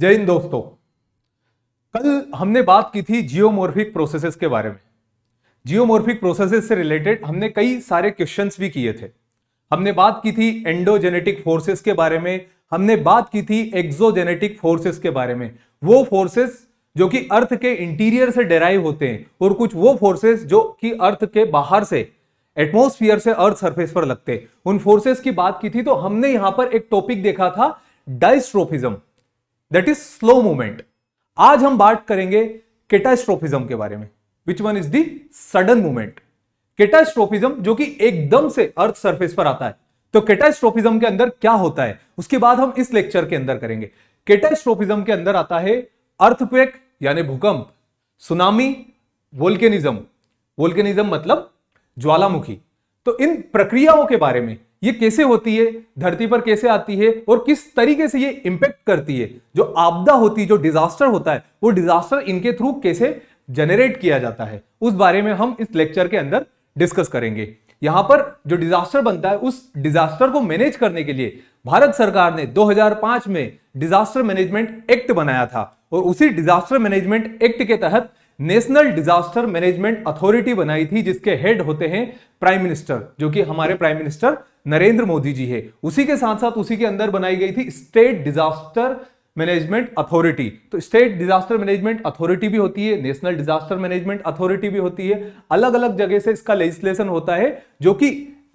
जय हिंद दोस्तों कल हमने बात की थी जियोमोर्फिक प्रोसेसेस के बारे में जियोमोर्फिक प्रोसेसेस से रिलेटेड हमने कई सारे क्वेश्चंस भी किए थे हमने बात की थी एंडोजेनेटिक फोर्सेस के बारे में हमने बात की थी एक्सोजेनेटिक फोर्सेस के बारे में वो फोर्सेस जो कि अर्थ के इंटीरियर से डेराइव होते हैं और कुछ वो फोर्सेस जो कि अर्थ के बाहर से एटमोस्फियर से अर्थ सरफेस पर लगते उन फोर्सेस की बात की थी तो हमने यहां पर एक टॉपिक देखा था diastrophism that is slow movement आज हम बात करेंगे केटास्ट्रोफिज्म के बारे में which one is the sudden movement catastrophism जो कि एकदम से अर्थ सरफेस पर आता है तो केटास्ट्रोफिज्म के अंदर क्या होता है उसके बाद हम इस लेक्चर के अंदर करेंगे केटास्ट्रोफिज्म के अंदर आता है अर्थक्वेक यानी भूकंप सुनामी वोल्केनिज्म वोल्केनिज्म मतलब ज्वालामुखी तो इन प्रक्रियाओं के बारे में ये कैसे होती है धरती पर कैसे आती है और किस तरीके से ये इम्पेक्ट करती है जो आपदा होती है जो डिजास्टर होता है वो डिजास्टर इनके थ्रू कैसे जनरेट किया जाता है उस बारे में हम इस लेक्चर के अंदर डिस्कस करेंगे यहां पर जो डिजास्टर बनता है उस डिजास्टर को मैनेज करने के लिए भारत सरकार ने 2005 में डिजास्टर मैनेजमेंट एक्ट बनाया था और उसी डिजास्टर मैनेजमेंट एक्ट के तहत नेशनल डिजास्टर मैनेजमेंट अथॉरिटी बनाई थी जिसके हेड होते हैं प्राइम मिनिस्टर जो कि हमारे प्राइम मिनिस्टर नरेंद्र मोदी जी है उसी के साथ साथ उसी के अंदर बनाई गई थी स्टेट डिजास्टर मैनेजमेंट अथॉरिटी तो स्टेट डिजास्टर मैनेजमेंट अथॉरिटी भी होती है नेशनल डिजास्टर मैनेजमेंट अथॉरिटी भी होती है अलग अलग जगह से इसका लेजिस्लेशन होता है जो कि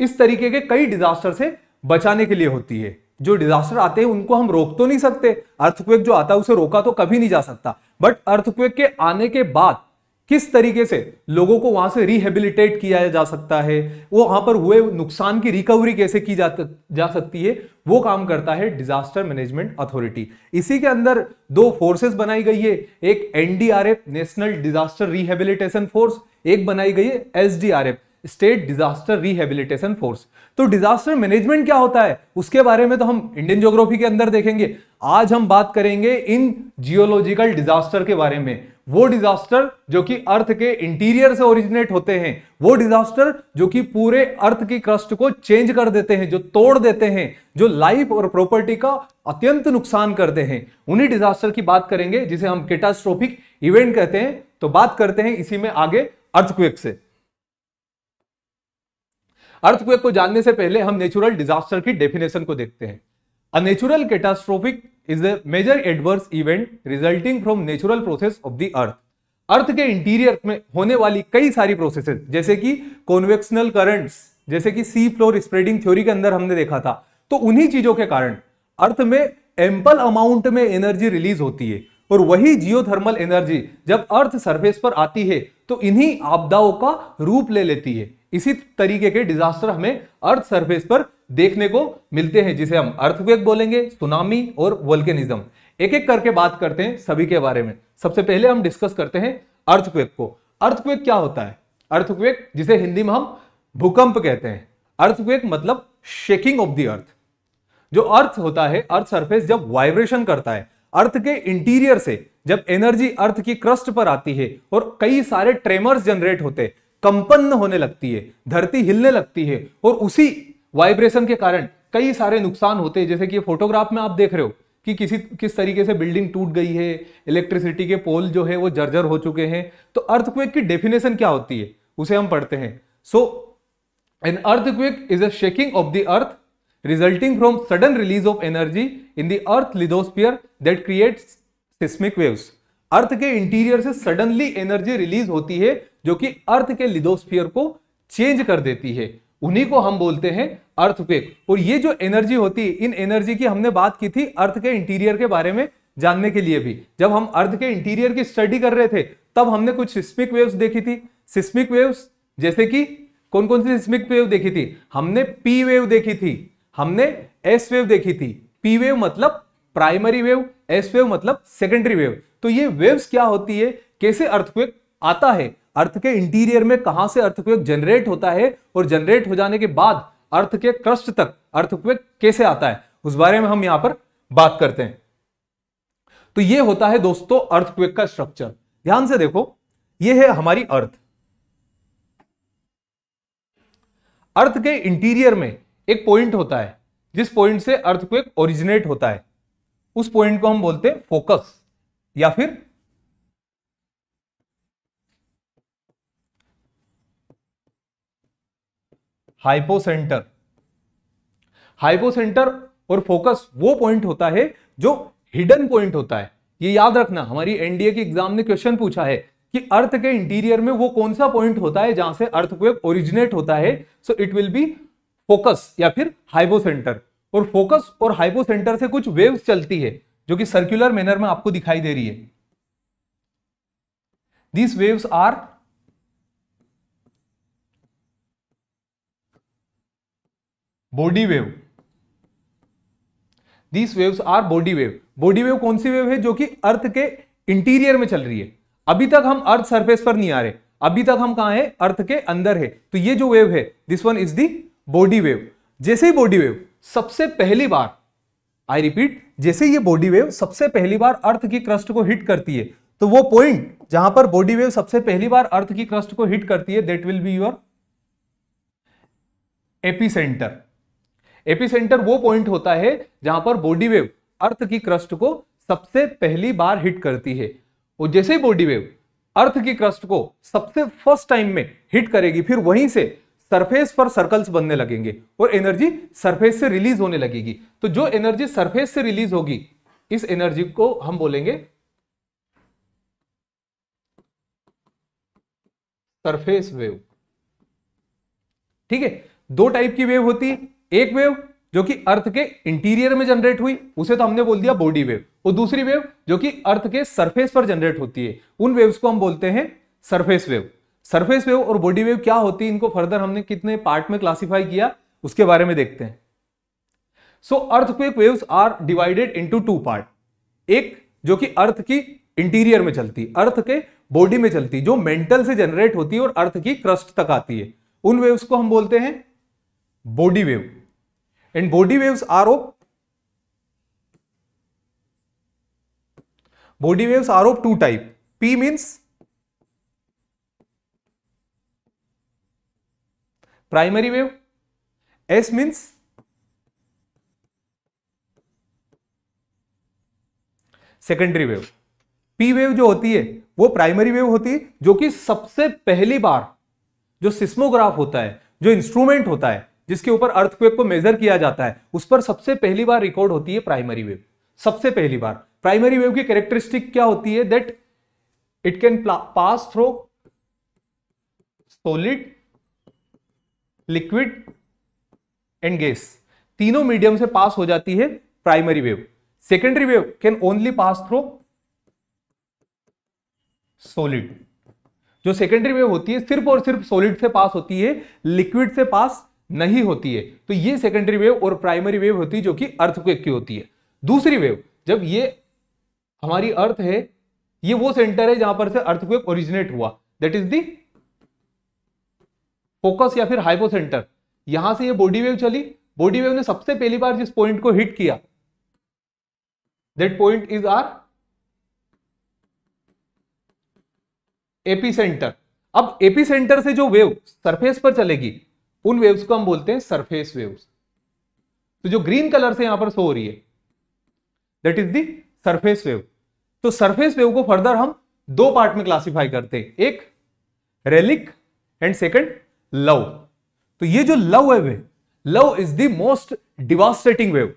इस तरीके के कई डिजास्टर से बचाने के लिए होती है जो डिजास्टर आते हैं उनको हम रोक तो नहीं सकते अर्थक्वेक जो आता है उसे रोका तो कभी नहीं जा सकता बट अर्थक्वेक के आने के बाद किस तरीके से लोगों को वहां से रिहेबिलिटेट किया जा सकता है वो वहां पर हुए नुकसान की रिकवरी कैसे की जा, जा सकती है वो काम करता है डिजास्टर मैनेजमेंट अथॉरिटी इसी के अंदर दो फोर्सेस बनाई गई है एक NDRF national disaster rehabilitation force एक बनाई गई है SDRF state disaster rehabilitation force तो डिजास्टर मैनेजमेंट क्या होता है उसके बारे में तो हम इंडियन ज्योग्राफी के अंदर देखेंगे आज हम बात करेंगे इन जियोलॉजिकल डिजास्टर के बारे में वो डिजास्टर जो कि अर्थ के इंटीरियर से ओरिजिनेट होते हैं वो डिजास्टर जो कि पूरे अर्थ की क्रस्ट को चेंज कर देते हैं जो तोड़ देते हैं जो लाइफ और प्रॉपर्टी का अत्यंत नुकसान करते हैं उन्हीं डिजास्टर की बात करेंगे जिसे हम कैटास्ट्रोफिक इवेंट कहते हैं तो बात करते हैं इसी में आगे अर्थक्वेक से अर्थक्वेक को जानने से पहले हम नेचुरल डिजास्टर की डेफिनेशन को देखते हैं a natural catastrophic is the major adverse event resulting from natural process of the earth earth के इंटीरियर में होने वाली कई सारी प्रोसेसेस जैसे कि कॉन्वेक्शनल करंट्स जैसे कि सी फ्लोर स्प्रेडिंग थ्योरी के अंदर हमने देखा था तो उन्हीं चीजों के कारण अर्थ में एम्पल अमाउंट में एनर्जी रिलीज होती है और वही जियोथर्मल एनर्जी जब अर्थ सरफेस पर आती है तो इन्हीं आपदाओं का रूप ले लेती है इसी तरीके के डिजास्टर हमें अर्थ सरफेस पर देखने को मिलते हैं जिसे हम अर्थवेक बोलेंगे सुनामी और वोल्केनिज्म एक एक करके बात करते हैं सभी के बारे में सबसे पहले हम डिस्कस करते हैं अर्थक्वेक को अर्थक्वेक क्या होता है अर्थक्वेक जिसे हिंदी में हम भूकंप कहते हैं अर्थक्वेक मतलब शेकिंग ऑफ द अर्थ जो अर्थ होता है अर्थ सरफेस जब वाइब्रेशन करता है अर्थ के इंटीरियर से जब एनर्जी अर्थ की क्रस्ट पर आती है और कई सारे ट्रेमर्स जनरेट होते कंपन होने लगती है धरती हिलने लगती है और उसी वाइब्रेशन के कारण कई सारे नुकसान होते हैं जैसे कि फोटोग्राफ में आप देख रहे हो कि किसी किस तरीके से बिल्डिंग टूट गई है इलेक्ट्रिसिटी के पोल जो है वो जर्जर हो चुके हैं तो अर्थक्वेक की डेफिनेशन क्या होती है उसे हम पढ़ते हैं so an earthquake is a shaking of the earth resulting from sudden release of energy in the earth lithosphere that creates seismic waves earth के इंटीरियर से सडनली एनर्जी रिलीज होती है जो कि अर्थ के लिदोस्फियर को चेंज कर देती है उन्हीं को हम बोलते हैं अर्थवेक और ये जो एनर्जी होती है इन एनर्जी की हमने बात की थी अर्थ के इंटीरियर के बारे में जानने के लिए भी जब हम अर्थ के इंटीरियर की स्टडी कर रहे थे तब हमने कुछ सिस्मिक वेव्स देखी थी सिस्मिक वेव्स जैसे कि कौन कौन सी सिस्मिक वेव देखी थी हमने पी वेव देखी थी हमने एस वेव देखी थी पी वेव मतलब प्राइमरी वेव एस वेव मतलब सेकेंडरी वेव तो ये वेव्स क्या होती है कैसे अर्थक्वेक आता है अर्थ के इंटीरियर में कहां से अर्थक्वेक जनरेट होता है और जनरेट हो जाने के बाद अर्थ के क्रस्ट तक अर्थक्वेक कैसे आता है उस बारे में हम यहां पर बात करते हैं तो ये होता है दोस्तों अर्थक्वेक का स्ट्रक्चर ध्यान से देखो ये है हमारी अर्थ अर्थ के इंटीरियर में एक पॉइंट होता है जिस पॉइंट से अर्थक्वेक ओरिजिनेट होता है उस पॉइंट को हम बोलते हैं फोकस या फिर हाइपोसेंटर हाइपोसेंटर और फोकस वो पॉइंट होता है जो हिडन पॉइंट होता है ये याद रखना हमारी एनडीए की एग्जाम ने क्वेश्चन पूछा है कि अर्थ के इंटीरियर में वो कौन सा पॉइंट होता है जहां से अर्थ को ओरिजिनेट होता है so it will be focus या फिर हाइपोसेंटर और फोकस और हाइपोसेंटर से कुछ वेव्स चलती है जो कि सर्कुलर मैनर में आपको दिखाई दे रही है these waves are body wave these waves are body wave body wave कौन सी वेव है जो कि अर्थ के इंटीरियर में चल रही है अभी तक हम अर्थ सरफेस पर नहीं आ रहे अभी तक हम कहा है अर्थ के अंदर है तो ये जो वेव है this one is the body wave जैसे ही बॉडी वेव सबसे पहली बार आई रिपीट जैसे ये बॉडी वेव सबसे पहली बार अर्थ की क्रस्ट को हिट करती है तो वो पॉइंट जहां पर बॉडी वेव सबसे पहली बार अर्थ की क्रस्ट को हिट करती है that will be your epicentre epicentre वो पॉइंट होता है जहां पर बॉडी वेव अर्थ की क्रस्ट को सबसे पहली बार हिट करती है और जैसे ही बॉडी वेव अर्थ की क्रस्ट को सबसे फर्स्ट टाइम में हिट करेगी फिर वहीं से सरफेस पर सर्कल्स बनने लगेंगे और एनर्जी सरफेस से रिलीज होने लगेगी तो जो एनर्जी सरफेस से रिलीज होगी इस एनर्जी को हम बोलेंगे सरफेस वेव ठीक है दो टाइप की वेव होती है एक वेव जो कि अर्थ के इंटीरियर में जनरेट हुई उसे तो हमने बोल दिया बॉडी वेव और दूसरी वेव जो कि अर्थ के सरफेस पर जनरेट होती है उन वेव्स को हम बोलते हैं सरफेस वेव सरफेस वेव और बॉडी वेव क्या होती है इनको फर्दर हमने कितने पार्ट में क्लासिफाई किया उसके बारे में देखते हैं so earth waves are divided into two part एक जो कि अर्थ की इंटीरियर में चलती अर्थ के बॉडी में चलती जो मेंटल से जनरेट होती है और अर्थ की क्रस्ट तक आती है उन वेव्स को हम बोलते हैं body wave and body waves are of body waves are of two type P means primary wave S means secondary wave P wave जो होती है वो प्राइमरी वेव होती है जो कि सबसे पहली बार जो सिस्मोग्राफ होता है जो इंस्ट्रूमेंट होता है जिसके ऊपर अर्थक्वेक को मेजर किया जाता है उस पर सबसे पहली बार रिकॉर्ड होती है प्राइमरी वेव सबसे पहली बार प्राइमरी वेव की कैरेक्टरिस्टिक क्या होती है that it can pass through solid liquid and gas तीनों मीडियम से पास हो जाती है primary wave secondary wave can only pass through solid जो सेकेंडरी वेव होती है सिर्फ और सिर्फ सोलिड से पास होती है लिक्विड से पास नहीं होती है तो ये सेकेंडरी वेव और प्राइमरी वेव होती है जो कि अर्थक्वेक की होती है दूसरी वेव जब ये हमारी अर्थ है ये वो सेंटर है जहां पर से अर्थक्वेक ओरिजिनेट हुआ दैट इज दी फोकस या फिर हाइपो सेंटर यहां से ये बॉडी वेव चली बॉडी वेव ने सबसे पहली बार जिस पॉइंट को हिट किया that point is our epicentre अब एपी सेंटर से जो वेव सरफेस पर चलेगी उन वेव्स को हम बोलते हैं सरफेस वेव्स तो जो ग्रीन कलर से यहां पर शो हो रही है that is the surface wave तो सरफेस वेव को फर्दर हम दो पार्ट में क्लासिफाई करते हैं एक रेलिक एंड सेकंड लव तो ये जो लव वेव है love is the most devastating wave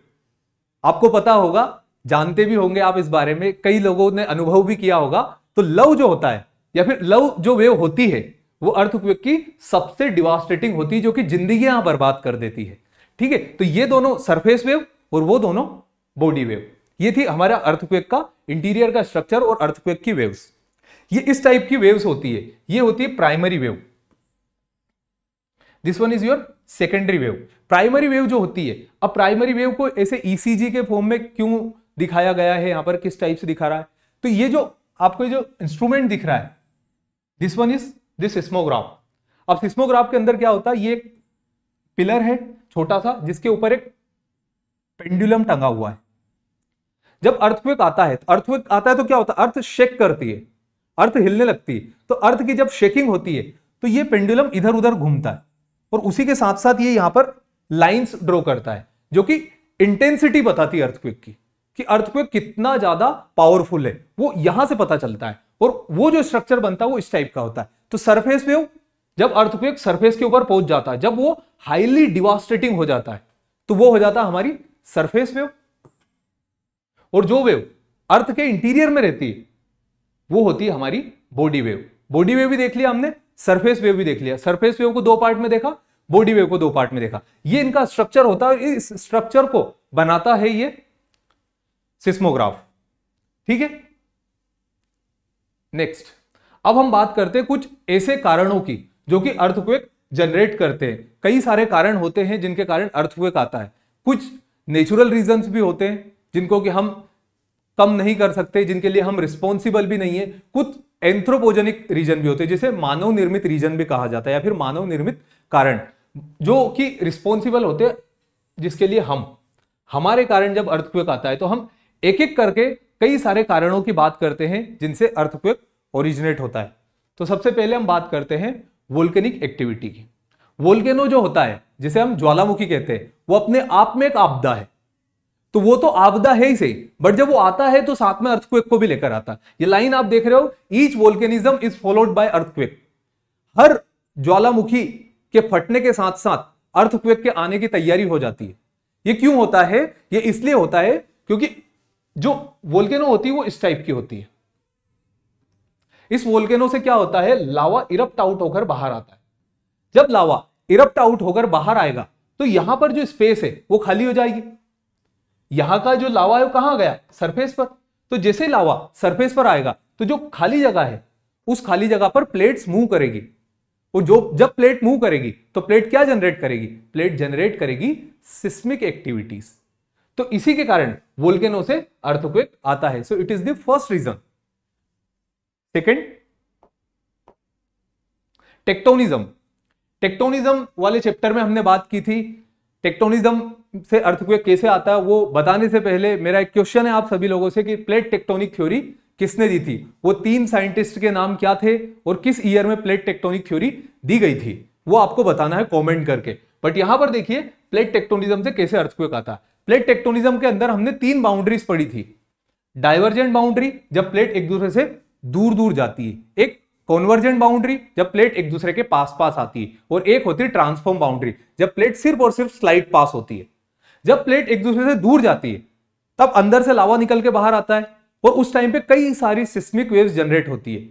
आपको पता होगा जानते भी होंगे आप इस बारे में कई लोगों ने अनुभव भी किया होगा तो लव जो होता है या फिर लव जो वेव होती है वो अर्थ उपयोग की सबसे डिवास्टेटिंग होती है जो कि जिंदगी यहां बर्बाद कर देती है ठीक है तो ये दोनों सरफेस वेव और वो दोनों बॉडी वेव ये थी हमारा अर्थक्वेक का इंटीरियर का स्ट्रक्चर और अर्थक्वेक की वेव्स ये इस टाइप की वेव्स होती है ये होती है primary wave this one is your secondary wave primary wave जो होती है अब प्राइमरी वेव को ऐसे ईसीजी e के फॉर्म में क्यों दिखाया गया है यहां पर किस टाइप से दिखा रहा है तो ये जो आपको जो इंस्ट्रूमेंट दिख रहा है this one is this seismograph अब सिस्मोग्राफ के अंदर क्या होता है ये एक पिलर है छोटा सा जिसके ऊपर एक पेंडुलम टंगा हुआ है जब अर्थवेक आता है अर्थवेक आता है तो क्या होता है अर्थ शेक करती है अर्थ हिलने लगती है तो अर्थ की जब शेकिंग होती है तो ये पेंडुलम इधर उधर घूमता है और उसी के साथ साथ ये यहां पर लाइंस ड्रॉ करता है जो कि इंटेंसिटी बताती है अर्थक्विक की कि अर्थक्विक कितना ज्यादा पावरफुल है वो यहां से पता चलता है और वो जो स्ट्रक्चर बनता है वो इस टाइप का होता है तो सरफेस वेव जब अर्थक्वेक सरफेस के ऊपर पहुंच जाता है जब वो हाईली डिवास्टेटिंग हो जाता है तो वो हो जाता है हमारी सरफेस वेव और जो वेव अर्थ के इंटीरियर में रहती है वो होती है हमारी बॉडी वेव बॉडी वेव भी देख लिया हमने सरफेस वेव भी देख लिया सरफेस वेव को दो पार्ट में देखा बॉडी वेव को दो पार्ट में देखा ये इनका स्ट्रक्चर होता है इस स्ट्रक्चर को बनाता है ये सिस्मोग्राफ ठीक है नेक्स्ट अब हम बात करते हैं कुछ ऐसे कारणों की जो कि अर्थक्वेक जनरेट करते हैं कई सारे कारण होते हैं जिनके कारण अर्थक्वेक आता है कुछ नेचुरल रीजंस भी होते हैं जिनको कि हम कम नहीं कर सकते जिनके लिए हम रिस्पॉन्सिबल भी नहीं है कुछ एंथ्रोपोजेनिक रीजन भी होते हैं जिसे मानव निर्मित रीजन भी कहा जाता है या फिर मानव निर्मित कारण जो कि रिस्पॉन्सिबल होते जिसके लिए हम हमारे कारण जब अर्थक्वेक आता है तो हम एक एक करके कई सारे कारणों की बात करते हैं जिनसे अर्थक्वेक ओरिजिनेट होता है तो सबसे पहले हम बात करते हैं वोल्केनिक एक्टिविटी की वोल्केनो जो होता है जिसे हम ज्वालामुखी कहते हैं वो अपने आप में एक आपदा है तो वो तो आपदा है ही सही बट जब वो आता है तो साथ में अर्थक्वेक को भी लेकर आता है ये लाइन आप देख रहे हो each volcanism is followed by earthquake हर ज्वालामुखी के फटने के साथ साथ अर्थक्वेक के आने की तैयारी हो जाती है ये क्यों होता है ये इसलिए होता है क्योंकि जो वोल्केनो होती है वो इस टाइप की होती है इस वोल्केनो से क्या होता है लावा इरप्ट आउट होकर बाहर आता है जब लावा इरप्ट आउट होकर बाहर आएगा तो यहां पर जो स्पेस है वो खाली हो जाएगी यहां का जो लावा है वो कहां गया सरफेस पर तो जैसे लावा सरफेस पर आएगा तो जो खाली जगह है उस खाली जगह पर प्लेट्स मूव करेगी और जो जब प्लेट मूव करेगी तो प्लेट क्या जनरेट करेगी प्लेट जनरेट करेगी सिस्मिक एक्टिविटीज तो इसी के कारण वोल्केनो से अर्थक्वेक आता है so it is the first reason second tectonism tectonism वाले चैप्टर में हमने बात की थी टेक्टोनिज्म से अर्थक्वेक कैसे आता है वो बताने से पहले मेरा एक क्वेश्चन है आप सभी लोगों से कि प्लेट टेक्टोनिक थ्योरी किसने दी थी वो तीन साइंटिस्ट के नाम क्या थे और किस ईयर में प्लेट टेक्टोनिक थ्योरी दी गई थी वो आपको बताना है कमेंट करके बट यहां पर देखिए प्लेट टेक्टोनिज्म से कैसे अर्थक्वेक आता है प्लेट टेक्टोनिज्म के अंदर हमने तीन बाउंड्रीज पढ़ी थी डाइवर्जेंट बाउंड्री जब प्लेट एक दूसरे से दूर दूर जाती है एक कॉन्वर्जेंट बाउंड्री जब प्लेट एक दूसरे के पास पास आती है और एक होती है ट्रांसफॉर्म बाउंड्री जब प्लेट सिर्फ और सिर्फ स्लाइड पास होती है जब प्लेट एक दूसरे से दूर जाती है तब अंदर से लावा निकल के बाहर आता है और उस टाइम पे कई सारी सिस्मिक वेव्स जनरेट होती है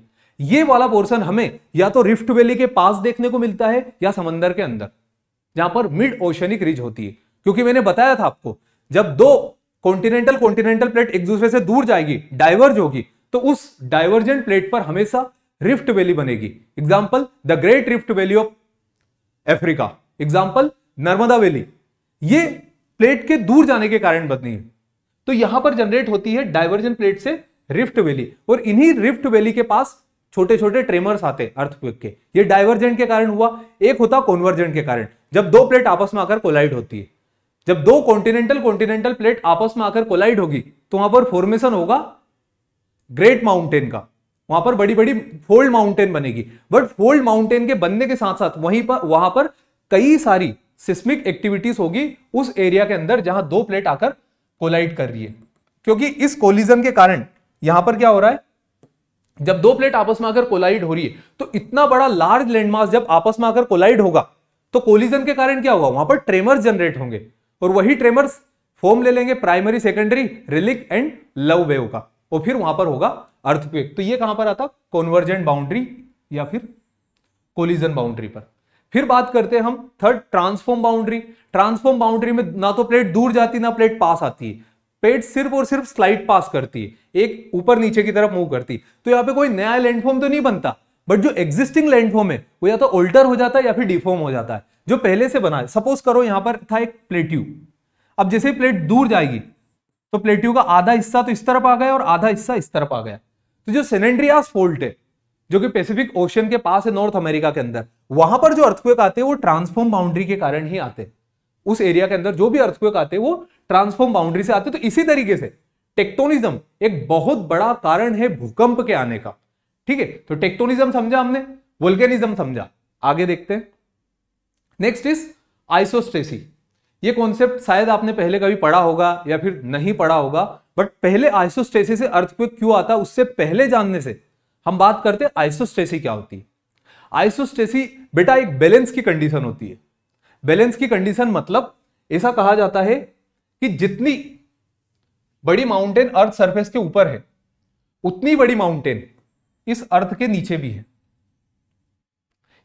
ये वाला पोर्सन हमें या तो रिफ्ट वैली के पास देखने को मिलता है या समंदर के अंदर जहां पर मिड ओशनिक रिज होती है क्योंकि मैंने बताया था आपको जब दो कॉन्टिनेंटल कॉन्टिनेंटल प्लेट एक दूसरे से दूर जाएगी डाइवर्ज होगी तो उस डाइवर्जेंट प्लेट पर हमेशा रिफ्ट वैली बनेगी example the great rift valley of Africa example Narmada valley ये प्लेट के दूर जाने के कारण बनी है तो यहां पर जनरेट होती है डाइवर्जन प्लेट से रिफ्ट वैली और इन्हीं रिफ्ट वैली के पास छोटे छोटे ट्रेमर्स आते अर्थक्विक के ये डाइवर्जेंट के कारण हुआ एक होता कॉन्वर्जेंट के कारण जब दो प्लेट आपस में आकर कोलाइड होती है जब दो कॉन्टिनेंटल कॉन्टिनेंटल प्लेट आपस में आकर कोलाइड होगी तो वहां पर फॉर्मेशन होगा ग्रेट माउंटेन का वहां पर बड़ी बड़ी फोल्ड माउंटेन बनेगी बट फोल्ड माउंटेन के बनने के साथ साथ वहीं पर वहां पर कई सारी सिस्मिक एक्टिविटीज होगी उस एरिया के अंदर जहां दो प्लेट आकर कोलाइड कर रही है क्योंकि इस कोलिजन के कारण यहां पर क्या हो रहा है जब दो प्लेट आपस में आकर कोलाइड हो रही है तो इतना बड़ा लार्ज लैंडमार्क जब आपस में आकर कोलाइड होगा तो कोलिजन के कारण क्या होगा वहां पर ट्रेमर जनरेट होंगे और वही ट्रेमर्स फॉर्म ले लेंगे primary secondary Rayleigh and love wave का और फिर वहां पर होगा अर्थक्वेक तो ये कहां पर आता कॉन्वर्जेंट बाउंड्री या फिर कोलिजन बाउंड्री पर फिर बात करते हैं हम third transform boundary transform boundary में ना तो प्लेट दूर जाती ना प्लेट पास आती है प्लेट सिर्फ और सिर्फ स्लाइड पास करती है एक ऊपर नीचे की तरफ मूव करती तो यहाँ पे कोई नया लैंडफॉर्म तो नहीं बनता बट जो एग्जिस्टिंग लैंडफॉर्म है वो या तो ओल्टर हो जाता है या फिर डिफॉर्म हो जाता है जो पहले से बना है सपोज करो यहां पर था एक प्लेट्यू अब जैसे प्लेट दूर जाएगी तो प्लेट्यू का आधा हिस्सा तो इस तरफ आ गया और आधा हिस्सा इस तरफ आ गया तो जो सेनेड्रियास फोल्ट है जो कि पैसिफिक ओशन के पास है नॉर्थ अमेरिका के अंदर वहां पर जो अर्थक्वेक आते हैं वो ट्रांसफॉर्म बाउंड्री के कारण ही आते हैं उस एरिया के अंदर जो भी अर्थक्वेक आते हैं वो ट्रांसफॉर्म बाउंड्री से आते तो इसी तरीके से टेक्टोनिज्म एक बहुत बड़ा कारण है भूकंप के आने का ठीक है तो टेक्टोनिज्म समझा हमने वोल्केनिज्म समझा आगे देखते हैं नेक्स्ट इज आइसोस्टेसी ये कॉन्सेप्ट शायद आपने पहले कभी पढ़ा होगा या फिर नहीं पढ़ा होगा बट पहले आइसोस्टेसी से अर्थ क्यों आता उससे पहले जानने से हम बात करते हैं आइसोस्टेसी क्या होती है आइसोस्टेसी बेटा एक बैलेंस की कंडीशन होती है बैलेंस की कंडीशन मतलब ऐसा कहा जाता है कि जितनी बड़ी माउंटेन अर्थ सरफेस के ऊपर है उतनी बड़ी माउंटेन इस अर्थ के नीचे भी है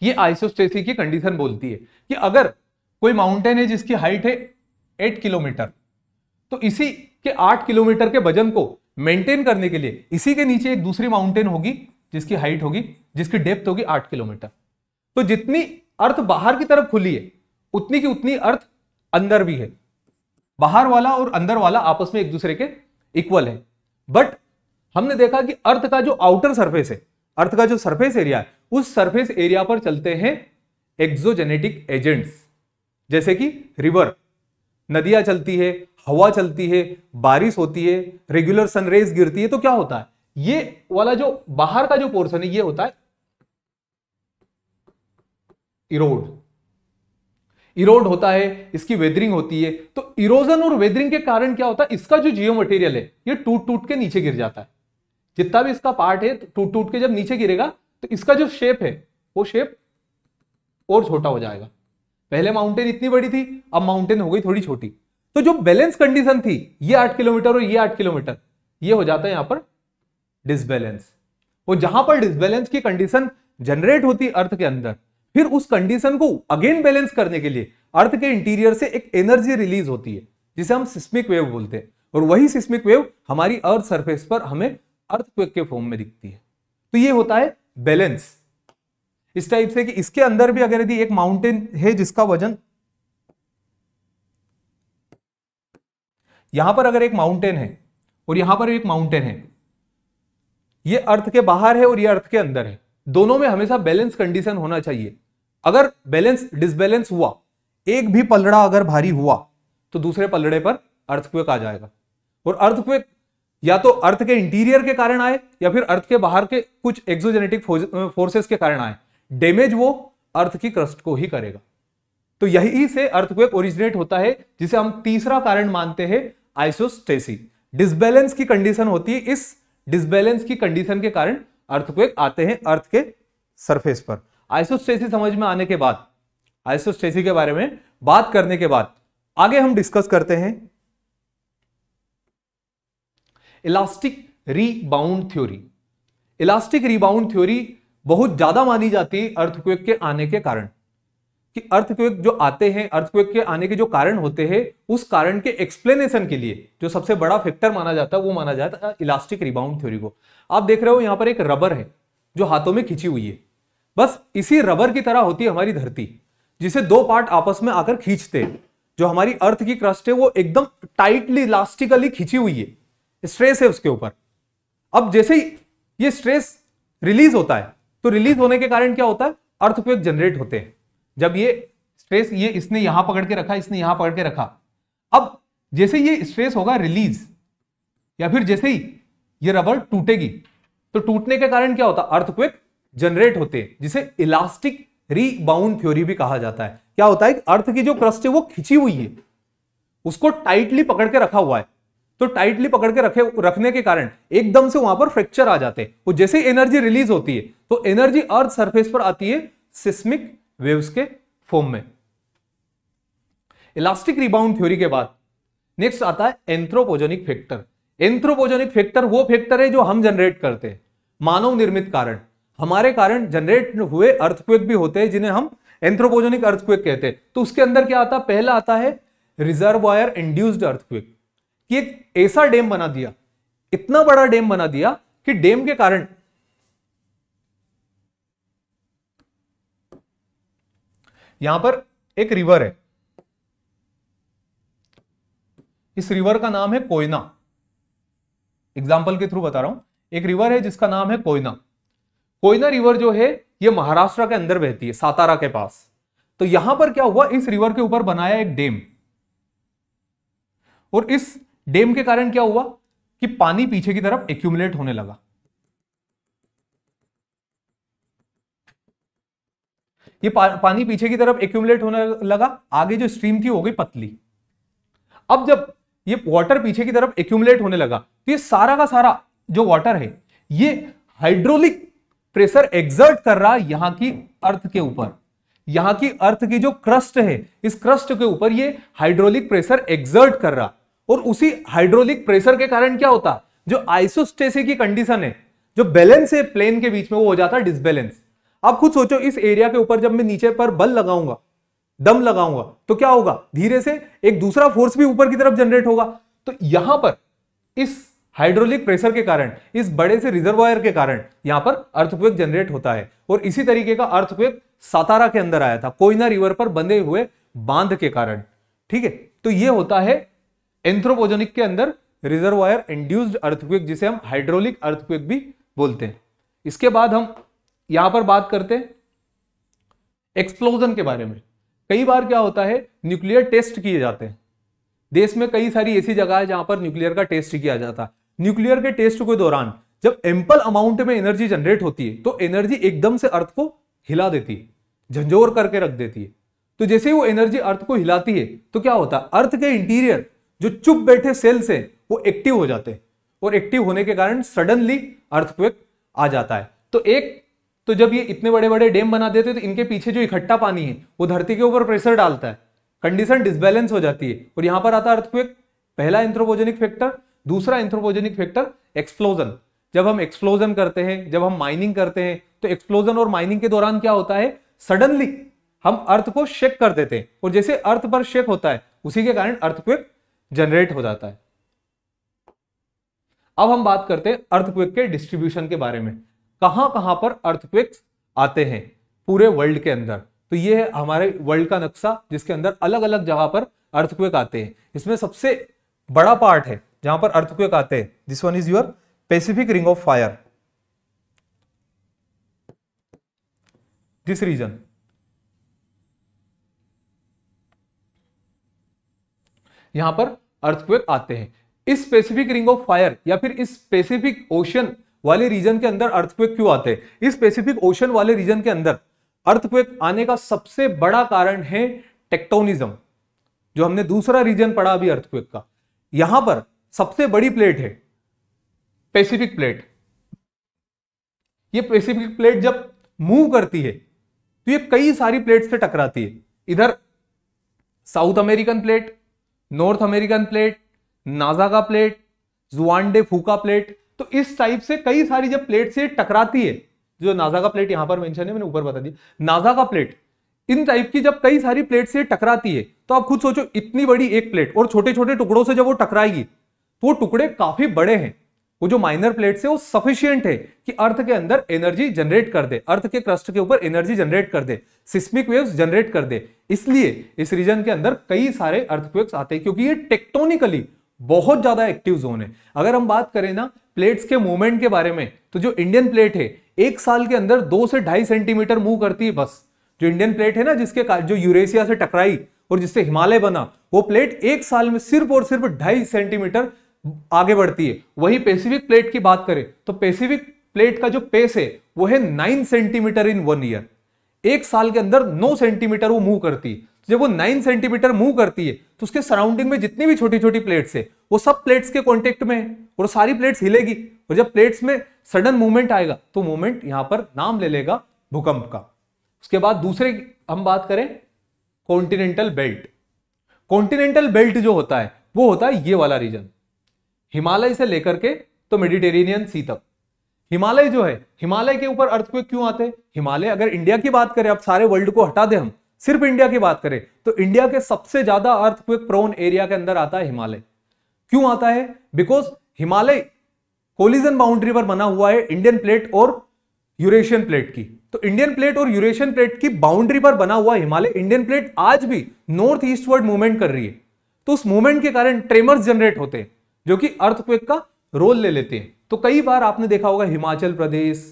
ये आइसोस्टेसी की कंडीशन बोलती है कि अगर कोई माउंटेन है जिसकी हाइट है एट किलोमीटर तो इसी के आठ किलोमीटर के वजन को मेंटेन करने के लिए इसी के नीचे एक दूसरी माउंटेन होगी जिसकी हाइट होगी जिसकी डेप्थ होगी आठ किलोमीटर तो जितनी अर्थ बाहर की तरफ खुली है उतनी की उतनी अर्थ अंदर भी है बाहर वाला और अंदर वाला आपस में एक दूसरे के इक्वल है बट हमने देखा कि अर्थ का जो आउटर सरफेस है अर्थ का जो सरफेस एरिया है उस सरफेस एरिया पर चलते हैं एक्जोजेनेटिक एजेंट्स जैसे कि रिवर नदियां चलती है हवा चलती है बारिश होती है रेगुलर सनरेज गिरती है तो क्या होता है ये वाला जो बाहर का जो पोर्शन है ये होता है इरोड इरोड होता है इसकी वेदरिंग होती है तो इरोजन और वेदरिंग के कारण क्या होता है इसका जो जियो मटेरियल है ये टूट टूट के नीचे गिर जाता है जितना भी इसका पार्ट है तो टूट टूट के जब नीचे गिरेगा तो इसका जो शेप है वो शेप और छोटा हो जाएगा पहले माउंटेन इतनी बड़ी थी अब माउंटेन हो गई थोड़ी छोटी तो जो बैलेंस कंडीशन थी ये आठ किलोमीटर और ये आठ किलोमीटर ये हो जाता है यहां पर डिसबैलेंस वो जहां पर डिसबैलेंस की कंडीशन जनरेट होती अर्थ के अंदर फिर उस कंडीशन को अगेन बैलेंस करने के लिए अर्थ के इंटीरियर से एक एनर्जी रिलीज होती है जिसे हम सिस्मिक वेव बोलते हैं और वही सिस्मिक वेव हमारी अर्थ सरफेस पर हमें अर्थ के फॉर्म में दिखती है तो ये होता है बैलेंस इस टाइप से कि इसके अंदर भी अगर यदि एक माउंटेन है जिसका वजन यहां पर अगर एक माउंटेन है और यहां पर एक माउंटेन है ये अर्थ के बाहर है और ये अर्थ के अंदर है दोनों में हमेशा बैलेंस कंडीशन होना चाहिए अगर बैलेंस डिसबैलेंस हुआ एक भी पलड़ा अगर भारी हुआ तो दूसरे पलड़े पर अर्थक्वेक आ जाएगा और अर्थक्वेक या तो अर्थ के इंटीरियर के कारण आए या फिर अर्थ के बाहर के कुछ एक्सोजेनेटिक फोर्सेस के कारण आए डैमेज वो अर्थ की क्रस्ट को ही करेगा तो यही से अर्थक्वेक ओरिजिनेट होता है जिसे हम तीसरा कारण मानते हैं आइसोस्टेसी डिसबैलेंस की कंडीशन होती है इस डिसबैलेंस की कंडीशन के कारण अर्थक्वेक आते हैं अर्थ के सरफेस पर आइसोस्टेसी समझ में आने के बाद आइसोस्टेसी के बारे में बात करने के बाद आगे हम डिस्कस करते हैं elastic rebound theory elastic rebound theory बहुत ज्यादा मानी जाती है अर्थक्वेक के आने के कारण कि अर्थक्वेक जो आते हैं अर्थक्वेक के आने के जो कारण होते हैं उस कारण के एक्सप्लेनेशन के लिए जो सबसे बड़ा फैक्टर माना जाता है वो माना जाता है इलास्टिक रिबाउंड थ्योरी को आप देख रहे हो यहां पर एक रबर है जो हाथों में खींची हुई है बस इसी रबर की तरह होती है हमारी धरती जिसे दो पार्ट आपस में आकर खींचते हैं जो हमारी अर्थ की क्रस्ट है वो एकदम टाइटली इलास्टिकली खींची हुई है स्ट्रेस है उसके ऊपर अब जैसे ही ये स्ट्रेस रिलीज होता है तो रिलीज होने के कारण क्या होता है अर्थक्वेक जनरेट होते हैं जब ये स्ट्रेस ये इसने यहां पकड़ के रखा इसने यहां पकड़ के रखा अब जैसे ये स्ट्रेस होगा रिलीज या फिर जैसे ही ये रबर टूटेगी तो टूटने के कारण क्या होता है अर्थक्वेक जनरेट होते हैं जिसे इलास्टिक रीबाउंड थ्योरी भी कहा जाता है क्या होता है अर्थ की जो क्रस्ट है वो खिंची हुई है उसको टाइटली पकड़ के रखा हुआ है तो टाइटली पकड़ के रखे रखने के कारण एकदम से वहां पर फ्रैक्चर आ जाते हैं तो जैसे एनर्जी रिलीज होती है तो एनर्जी अर्थ सरफेस पर आती है सिस्मिक वेव्स के फॉर्म में इलास्टिक रिबाउंड थ्योरी के बाद नेक्स्ट आता है एंथ्रोपोजेनिक फैक्टर एंथ्रोपोजेनिक फैक्टर वो फैक्टर है जो हम जनरेट करते हैं मानव निर्मित कारण हमारे कारण जनरेट हुए अर्थक्वेक भी होते हैं जिन्हें हम एंथ्रोपोजेनिक अर्थक्वेक कहते हैं तो उसके अंदर क्या आता पहला आता है रिजर्वायर इंड्यूस्ड अर्थक्वेक कि एक ऐसा डैम बना दिया इतना बड़ा डैम बना दिया कि डैम के कारण यहां पर एक रिवर है इस रिवर का नाम है कोयना एग्जाम्पल के थ्रू बता रहा हूं एक रिवर है जिसका नाम है कोयना कोयना रिवर जो है ये महाराष्ट्र के अंदर बहती है सातारा के पास तो यहां पर क्या हुआ इस रिवर के ऊपर बनाया एक डैम और इस डेम के कारण क्या हुआ कि पानी पीछे की तरफ एक्यूमुलेट होने लगा ये पा, पानी पीछे की तरफ एक्यूमुलेट होने लगा आगे जो स्ट्रीम थी हो गई पतली अब जब ये वाटर पीछे की तरफ एक्यूमुलेट होने लगा तो ये सारा का सारा जो वाटर है ये हाइड्रोलिक प्रेशर एग्जर्ट कर रहा है यहां की अर्थ के ऊपर यहां की अर्थ की जो क्रस्ट है इस क्रस्ट के ऊपर ये हाइड्रोलिक प्रेशर एग्जर्ट कर रहा और उसी हाइड्रोलिक प्रेशर के कारण क्या होता जो आइसोस्टेसी की कंडीशन है जो बैलेंस है प्लेन के बीच में वो हो जाता है डिसबैलेंस आप खुद सोचो इस एरिया के ऊपर जब मैं नीचे पर बल लगाऊंगा दम लगाऊंगा तो क्या होगा धीरे से एक दूसरा फोर्स भी ऊपर की तरफ जनरेट होगा तो यहां पर इस हाइड्रोलिक प्रेशर के कारण इस बड़े से रिजर्वायर के कारण यहां पर अर्थक्वेक जनरेट होता है और इसी तरीके का अर्थक्वेक सातारा के अंदर आया था कोयना रिवर पर बंधे हुए बांध के कारण ठीक है तो यह होता है एंथ्रोपोजोनिक के अंदर रिजर्वायर इंड्यूस्ड अर्थक्वेक जिसे हम हाइड्रोलिक अर्थक्वेक भी बोलते हैं इसके बाद हम यहां पर बात करते हैं एक्सप्लोजन के बारे में कई बार क्या होता है न्यूक्लियर टेस्ट किए जाते हैं देश में कई सारी ऐसी जगह है जहां पर न्यूक्लियर का टेस्ट किया जाता है न्यूक्लियर के टेस्ट के दौरान जब एम्पल अमाउंट में एनर्जी जनरेट होती है तो एनर्जी एकदम से अर्थ को हिला देती है झंझोर करके रख देती है तो जैसे ही वो एनर्जी अर्थ को हिलाती है तो क्या होता है अर्थ के इंटीरियर जो चुप बैठे सेल्स हैं वो एक्टिव हो जाते हैं और एक्टिव होने के कारण सडनली अर्थक्वेक आ जाता है तो एक तो जब ये इतने बड़े बड़े डैम बना देते तो इनके पीछे जो इकट्ठा पानी है वो धरती के ऊपर प्रेशर डालता है कंडीशन डिसबैलेंस हो जाती है और यहां पर आता है अर्थक्वेक पहला एंथ्रोपोजेनिक फैक्टर दूसरा एंथ्रोपोजेनिक फैक्टर एक्सप्लोजन जब हम एक्सप्लोजन करते हैं जब हम माइनिंग करते हैं तो एक्सप्लोजन और माइनिंग के दौरान क्या होता है सडनली हम अर्थ को शेक कर देते हैं और जैसे अर्थ पर शेक होता है उसी के कारण अर्थक्वेक जनरेट हो जाता है अब हम बात करते हैं अर्थक्वेक के डिस्ट्रीब्यूशन के बारे में कहां कहां पर अर्थक्वेक्स आते हैं पूरे वर्ल्ड के अंदर तो ये है हमारे वर्ल्ड का नक्शा जिसके अंदर अलग अलग जगह पर अर्थक्वेक आते हैं इसमें सबसे बड़ा पार्ट है जहां पर अर्थक्वेक आते हैं this one is your Pacific ring of fire this region यहां पर अर्थक्वेक आते हैं इस स्पेसिफिक रिंग ऑफ फायर या फिर इस स्पेसिफिक ओशन वाले रीजन के अंदर अर्थक्वेक क्यों आते हैं इस स्पेसिफिक ओशन वाले रीजन के अंदर अर्थक्वेक आने का सबसे बड़ा कारण है टेक्टोनिज्म जो हमने दूसरा रीजन पढ़ा अभी अर्थक्वेक का यहां पर सबसे बड़ी प्लेट है पेसिफिक प्लेट ये पेसिफिक प्लेट जब मूव करती है तो ये कई सारी प्लेट से टकराती है इधर South American plate North American plate Nazca plate जुआनडे फूका प्लेट तो इस टाइप से कई सारी जब प्लेट से टकराती है जो नाजा का प्लेट यहां पर मेंशन है मैंने ऊपर बता दिया नाजा का प्लेट इन टाइप की जब कई सारी प्लेट से टकराती है तो आप खुद सोचो इतनी बड़ी एक प्लेट और छोटे छोटे टुकड़ों से जब वो टकराएगी तो वो टुकड़े काफी बड़े हैं वो जो माइनर प्लेट्स है वो सफिशियंट है कि अर्थ के अंदर एनर्जी जनरेट कर दे अर्थ के क्रस्ट के ऊपर एनर्जी जनरेट कर दे सिस्मिक वेव्स जनरेट कर दे इसलिए इस रीजन के अंदर कई सारे अर्थक्वेक्स आते हैं क्योंकि ये टेक्टोनिकली बहुत ज्यादा एक्टिव जोन है अगर हम बात करें ना प्लेट्स के मूवमेंट के बारे में तो जो इंडियन प्लेट है एक साल के अंदर दो से ढाई सेंटीमीटर मूव करती है बस जो इंडियन प्लेट है ना जिसके जो यूरेशिया से टकराई और जिससे हिमालय बना वो प्लेट एक साल में सिर्फ और सिर्फ ढाई सेंटीमीटर आगे बढ़ती है वही पेसिफिक प्लेट की बात करें तो पेसिफिक प्लेट का जो पेस है वो है nine centimetre in one year एक साल के अंदर नौ सेंटीमीटर वो मूव करती है जब वो नाइन सेंटीमीटर मूव करती है तो उसके सराउंडिंग में जितनी भी छोटी छोटी प्लेट्स है वो सब प्लेट्स के कॉन्टेक्ट में है और सारी प्लेट्स हिलेगी और जब प्लेट्स में सडन मूवमेंट आएगा तो मूवमेंट यहां पर नाम ले लेगा भूकंप का उसके बाद दूसरे हम बात करें कॉन्टिनेंटल बेल्ट कॉन्टिनेंटल बेल्ट जो होता है वो होता है ये वाला रीजन हिमालय से लेकर के तो मेडिटेरेनियन सी तक हिमालय जो है हिमालय के ऊपर अर्थ क्यों आते हैं हिमालय अगर इंडिया की बात करें आप सारे वर्ल्ड को हटा दें हम सिर्फ इंडिया की बात करें तो इंडिया के सबसे ज्यादा अर्थ प्रोन एरिया के अंदर आता है हिमालय क्यों आता है बिकॉज हिमालय कोलिजन बाउंड्री पर बना हुआ है इंडियन प्लेट और यूरेशियन प्लेट की तो इंडियन प्लेट और यूरेशियन प्लेट की बाउंड्री पर बना हुआ हिमालय इंडियन प्लेट आज भी नॉर्थ ईस्टवर्ड मूवमेंट कर रही है तो उस मूवमेंट के कारण ट्रेमर्स जनरेट होते हैं जो कि अर्थक्वेक का रोल ले लेते हैं तो कई बार आपने देखा होगा हिमाचल प्रदेश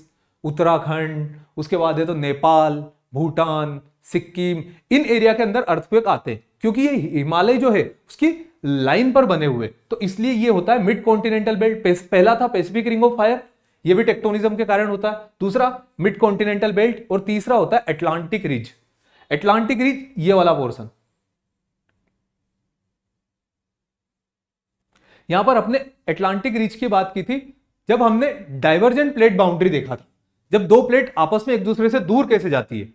उत्तराखंड उसके बाद है तो नेपाल भूटान सिक्किम इन एरिया के अंदर अर्थक्वेक आते हैं क्योंकि ये हिमालय जो है उसकी लाइन पर बने हुए तो इसलिए ये होता है मिड कॉन्टिनेंटल बेल्ट पहला था पेसिफिक रिंग ऑफ फायर ये भी टेक्टोनिज्म के कारण होता है दूसरा मिड कॉन्टिनेंटल बेल्ट और तीसरा होता है एटलांटिक रिज एटलांटिक रिज ये वाला पोर्सन यहां पर अपने एटलांटिक रीच की बात की थी जब हमने डाइवर्जेंट प्लेट बाउंड्री देखा था जब दो प्लेट आपस में एक दूसरे से दूर कैसे जाती है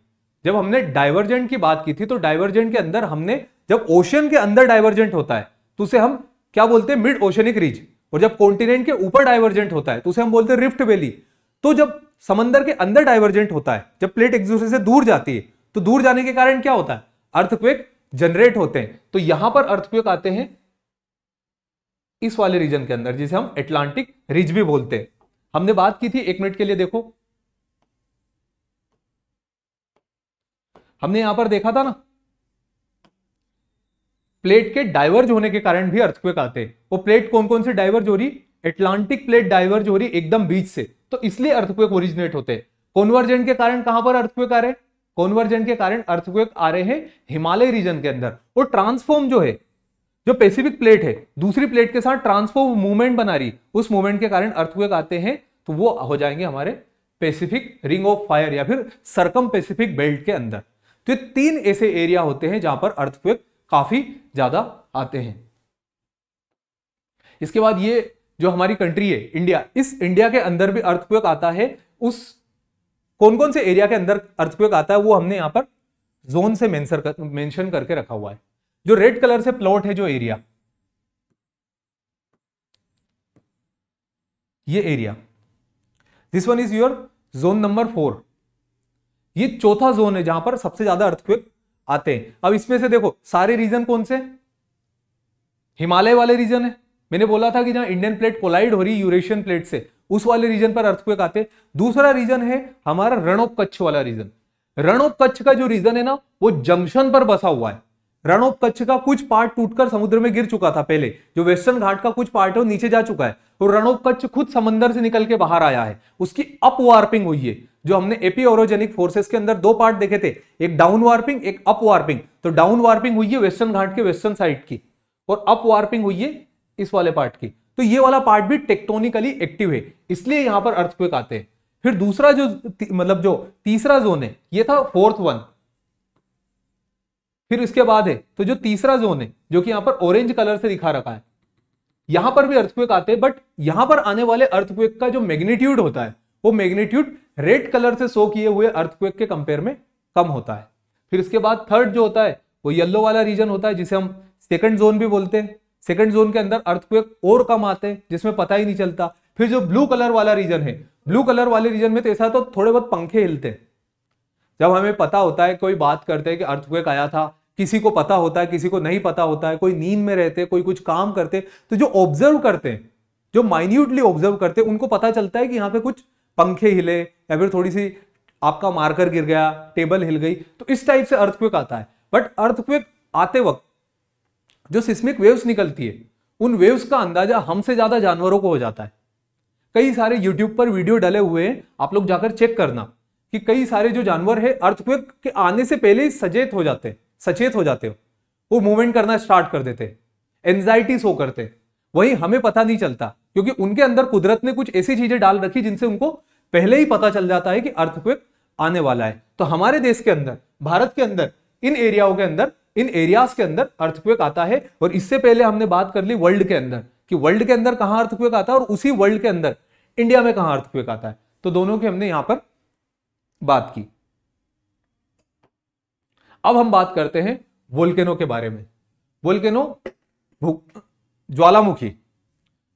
जब हमने डाइवर्जेंट की बात की थी तो डाइवर्जेंट के अंदर हमने जब ओशन के अंदर डाइवर्जेंट होता है तो उसे हम क्या बोलते हैं मिड ओशनिक रीज और जब कॉन्टिनेंट के ऊपर डाइवर्जेंट होता है तो उसे हम बोलते हैं रिफ्ट वैली तो जब समंदर के अंदर डाइवर्जेंट होता है जब प्लेट एक दूसरे से दूर जाती है तो दूर जाने के कारण क्या होता है अर्थक्वेक जनरेट होते हैं तो यहां पर अर्थक्वेक आते हैं इस वाले रीजन के अंदर जिसे हम एटलांटिक रिज भी बोलते हैं हमने बात की थी एक मिनट के लिए देखो हमने यहां पर देखा था ना प्लेट के डाइवर्ज होने के कारण भी अर्थक्वेक आते हैं वो प्लेट कौन कौन से डाइवर्ज हो रही एटलांटिक प्लेट डाइवर्ज हो रही एकदम बीच से तो इसलिए अर्थक्वेक ओरिजिनेट होते हैं कॉन्वर्जेंट के कारण कहां पर अर्थक्वेक आ रहे हैं कॉन्वर्जेंट के कारण अर्थक्वेक आ रहे हैं हिमालय रीजन के अंदर वो ट्रांसफॉर्म जो है जो पेसिफिक प्लेट है दूसरी प्लेट के साथ ट्रांसफो मूवमेंट बना रही उस मूवमेंट के कारण अर्थक्वेक आते हैं तो वो हो जाएंगे हमारे पेसिफिक रिंग ऑफ फायर या फिर सरकम पेसिफिक बेल्ट के अंदर तो ये तीन ऐसे एरिया होते हैं जहां पर अर्थक्वेक काफी ज्यादा आते हैं इसके बाद ये जो हमारी कंट्री है इंडिया इस इंडिया के अंदर भी अर्थक्वेक आता है उस कौन कौन से एरिया के अंदर अर्थक्वेक आता है वो हमने यहां पर जोन से मेंशन करके रखा हुआ है जो रेड कलर से प्लॉट है जो एरिया ये area this one is your zone number four ये चौथा जोन है जहां पर सबसे ज्यादा अर्थक्वेक आते हैं अब इसमें से देखो सारे रीजन कौन से हिमालय वाले रीजन है मैंने बोला था कि जहां इंडियन प्लेट कोलाइड हो रही यूरेशियन प्लेट से उस वाले रीजन पर अर्थक्वेक आते दूसरा रीजन है हमारा रण ऑफ कच्छ वाला रीजन रण ऑफ कच्छ का जो रीजन है ना वो जंक्शन पर बसा हुआ है रण ऑफ कच्छ का कुछ पार्ट टूटकर समुद्र में गिर चुका था पहले जो वेस्टर्न घाट का कुछ पार्ट है वो नीचे जा चुका है और रण ऑफ कच्छ खुद समंदर से निकल के बाहर आया है उसकी अप वार्पिंग हुई है जो हमने एपी ओरोजेनिक फोर्सेस के अंदर दो पार्ट देखे थे एक डाउन वार्पिंग एक अप वार्पिंग तो डाउन वार्पिंग हुई है वेस्टर्न घाट के वेस्टर्न साइड की और अप वार्पिंग हुई है इस वाले पार्ट की तो ये वाला पार्ट भी टेक्टोनिकली एक्टिव है इसलिए यहां पर अर्थक्वेक आते हैं फिर दूसरा जो मतलब जो तीसरा जोन है ये था फोर्थ वन फिर उसके बाद है तो जो तीसरा जोन है जो कि यहां पर ऑरेंज कलर से दिखा रखा है यहां पर भी अर्थक्वेक आते हैं बट यहां पर आने वाले अर्थक्वेक का जो मैग्नीट्यूड होता है वो मैग्नीट्यूड रेड कलर से शो किए हुए अर्थक्वेक के कंपेयर में कम होता है फिर इसके बाद थर्ड जो होता है वो येलो वाला रीजन होता है जिसे हम सेकंड जोन भी बोलते हैं सेकंड जोन के अंदर अर्थक्वेक और कम आते हैं जिसमें पता ही नहीं चलता फिर जो ब्लू कलर वाला रीजन है ब्लू कलर वाले रीजन में तो ऐसा तो थोड़े बहुत पंखे हिलते हैं जब हमें पता होता है कोई बात करते हैं कि अर्थक्वेक आया था किसी को पता होता है किसी को नहीं पता होता है कोई नींद में रहते कोई कुछ काम करते तो जो ऑब्जर्व करते हैं जो माइन्यूटली ऑब्जर्व करते उनको पता चलता है कि यहाँ पे कुछ पंखे हिले या फिर थोड़ी सी आपका मार्कर गिर गया टेबल हिल गई तो इस टाइप से अर्थक्वेक आता है बट अर्थक्वेक आते वक्त जो सिस्मिक वेव्स निकलती है उन वेव्स का अंदाजा हमसे ज्यादा जानवरों को हो जाता है कई सारे यूट्यूब पर वीडियो डले हुए हैं आप लोग जाकर चेक करना कि कई सारे जो जानवर है अर्थक्वेक के आने से पहले ही सचेत हो जाते हैं सचेत हो जाते हो वो मूवमेंट करना स्टार्ट कर देते एनजाइटी सो करते वही हमें पता नहीं चलता क्योंकि उनके अंदर कुदरत ने कुछ ऐसी चीजें डाल रखी जिनसे उनको पहले ही पता चल जाता है कि अर्थक्वेक आने वाला है तो हमारे देश के अंदर भारत के अंदर इन एरियाओं के अंदर इन एरियाज के अंदर अर्थक्वेक आता है और इससे पहले हमने बात कर ली वर्ल्ड के अंदर कि वर्ल्ड के अंदर कहां अर्थक्वेक आता है और उसी वर्ल्ड के अंदर इंडिया में कहां अर्थक्वेक आता है तो दोनों की हमने यहां पर बात की अब हम बात करते हैं वोल्केनो के बारे में वोल्केनो ज्वालामुखी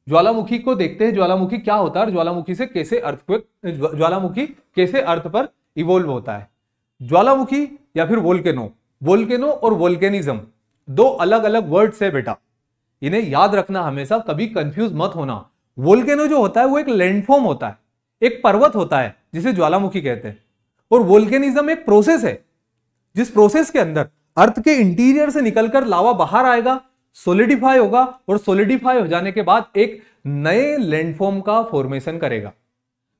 ज्वालामुखी को देखते हैं ज्वालामुखी क्या होता है और ज्वालामुखी से कैसे अर्थ ज्वालामुखी कैसे अर्थ पर इवोल्व होता है ज्वालामुखी या फिर वोल्केनो वोल्केनो और वोल्केनिज्म दो अलग अलग वर्ड्स है बेटा इन्हें याद रखना हमेशा कभी कंफ्यूज मत होना वोल्केनो जो होता है वो एक लैंडफॉर्म होता है एक पर्वत होता है जिसे ज्वालामुखी कहते हैं और वोल्केनिज्म एक प्रोसेस है जिस प्रोसेस के अंदर अर्थ के इंटीरियर से निकलकर लावा बाहर आएगा सोलिडिफाई होगा और सोलिडिफाई हो जाने के बाद एक नए लैंडफॉर्म का फॉर्मेशन करेगा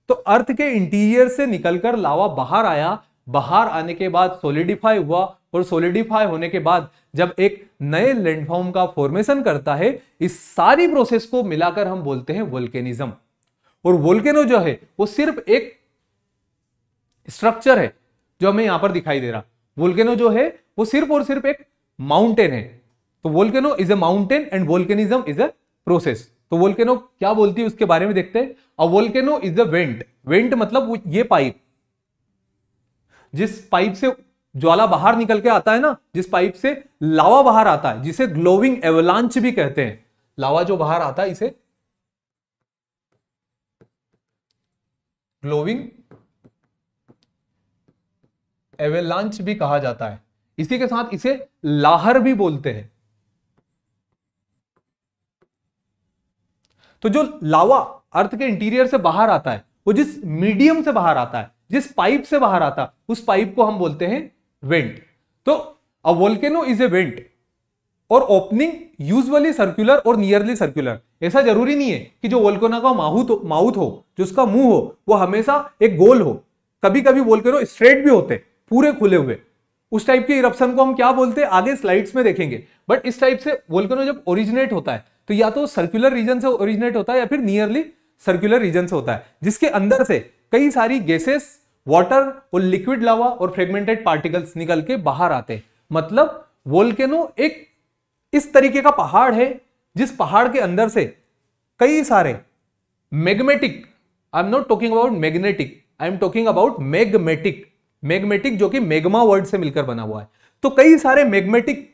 तो अर्थ के इंटीरियर से निकलकर लावा बाहर आया बाहर आने के बाद सोलिडिफाई हुआ और सोलिडिफाई होने के बाद जब एक नए लैंडफॉर्म का फॉर्मेशन करता है इस सारी प्रोसेस को मिलाकर हम बोलते हैं वोल्केनिज्म और वोल्केनो जो है वो सिर्फ एक स्ट्रक्चर है जो हमें यहां पर दिखाई दे रहा वोल्केनो जो है वो सिर्फ और सिर्फ एक माउंटेन है तो volcano is a mountain and volcanism is a process तो वोल्केनो क्या बोलती है उसके बारे में देखते हैं और volcano is a vent vent मतलब ये पाइप जिस पाइप से ज्वाला बाहर निकल के आता है ना जिस पाइप से लावा बाहर आता है जिसे ग्लोविंग एवलांच भी कहते हैं लावा जो बाहर आता है इसे ग्लोविंग एवेलांच भी कहा जाता है इसी के साथ इसे लाहर भी बोलते हैं तो जो लावा अर्थ के इंटीरियर से बाहर आता है वो जिस मीडियम से बाहर आता है जिस पाइप से बाहर आता है उस पाइप को हम बोलते हैं वेंट तो a volcano is a vent और ओपनिंग यूजुअली सर्कुलर और नियरली सर्कुलर ऐसा जरूरी नहीं है कि जो वोल्केनो का माहूत माउथ हो जो उसका मुंह हो वो हमेशा एक गोल हो कभी कभी वोल्केनो स्ट्रेट भी होते हैं पूरे खुले हुए उस टाइप के इरप्शन को हम क्या बोलते हैं आगे स्लाइड्स में देखेंगे बट इस टाइप से वोल्केनो जब ओरिजिनेट होता है तो या तो सर्कुलर रीजन से ओरिजिनेट होता है या फिर नियरली सर्कुलर रीजन से होता है जिसके अंदर से कई सारी गैसेस वाटर और लिक्विड लावा और फ्रेगमेंटेड पार्टिकल्स निकल के बाहर आते हैं मतलब वोल्केनो एक इस तरीके का पहाड़ है जिस पहाड़ के अंदर से कई सारे magmatic I am not talking about magnetic I am talking about magmatic magmatic जो कि मेगमा वर्ड से मिलकर बना हुआ है तो कई सारे मैग्मेटिक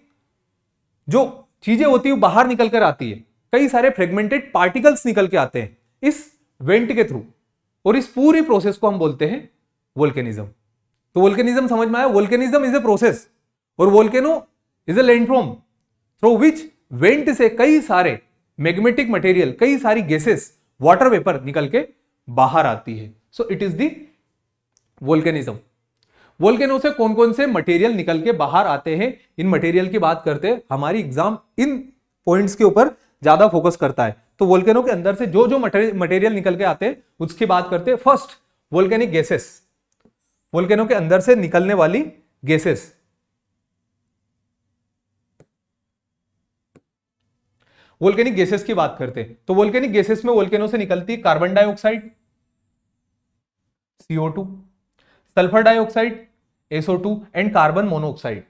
जो चीजें होती है बाहर निकल कर आती है कई सारे फ्रेगमेंटेड पार्टिकल्स निकल के आते हैं इस वेंट के थ्रू और इस पूरी प्रोसेस को हम बोलते हैं वोल्केनिज्म तो वोल्केनिज्म समझ में आया वोल्केनिज्म इज ए प्रोसेस और volcano is a landform through which vent से कई सारे मैग्नेटिक मटेरियल कई सारी गैसेस वाटर वेपर निकल के बाहर आती है so it is volcanism volcano से कौन कौन से मटेरियल निकल के बाहर आते हैं इन मटेरियल की बात करते हैं हमारी एग्जाम इन पॉइंट्स के ऊपर ज्यादा फोकस करता है तो वोल्केनो के अंदर से जो जो मटेरियल निकल के आते हैं उसकी बात करते हैं फर्स्ट वोल्केनिक गैसेस वोल्केनो के अंदर से निकलने वाली गैसेस वोल्केनिक गैसेस की बात करते हैं तो वोल्केनिक गैसेस में वोल्केनो से निकलती है carbon dioxide CO two sulphur dioxide two and carbon monoxide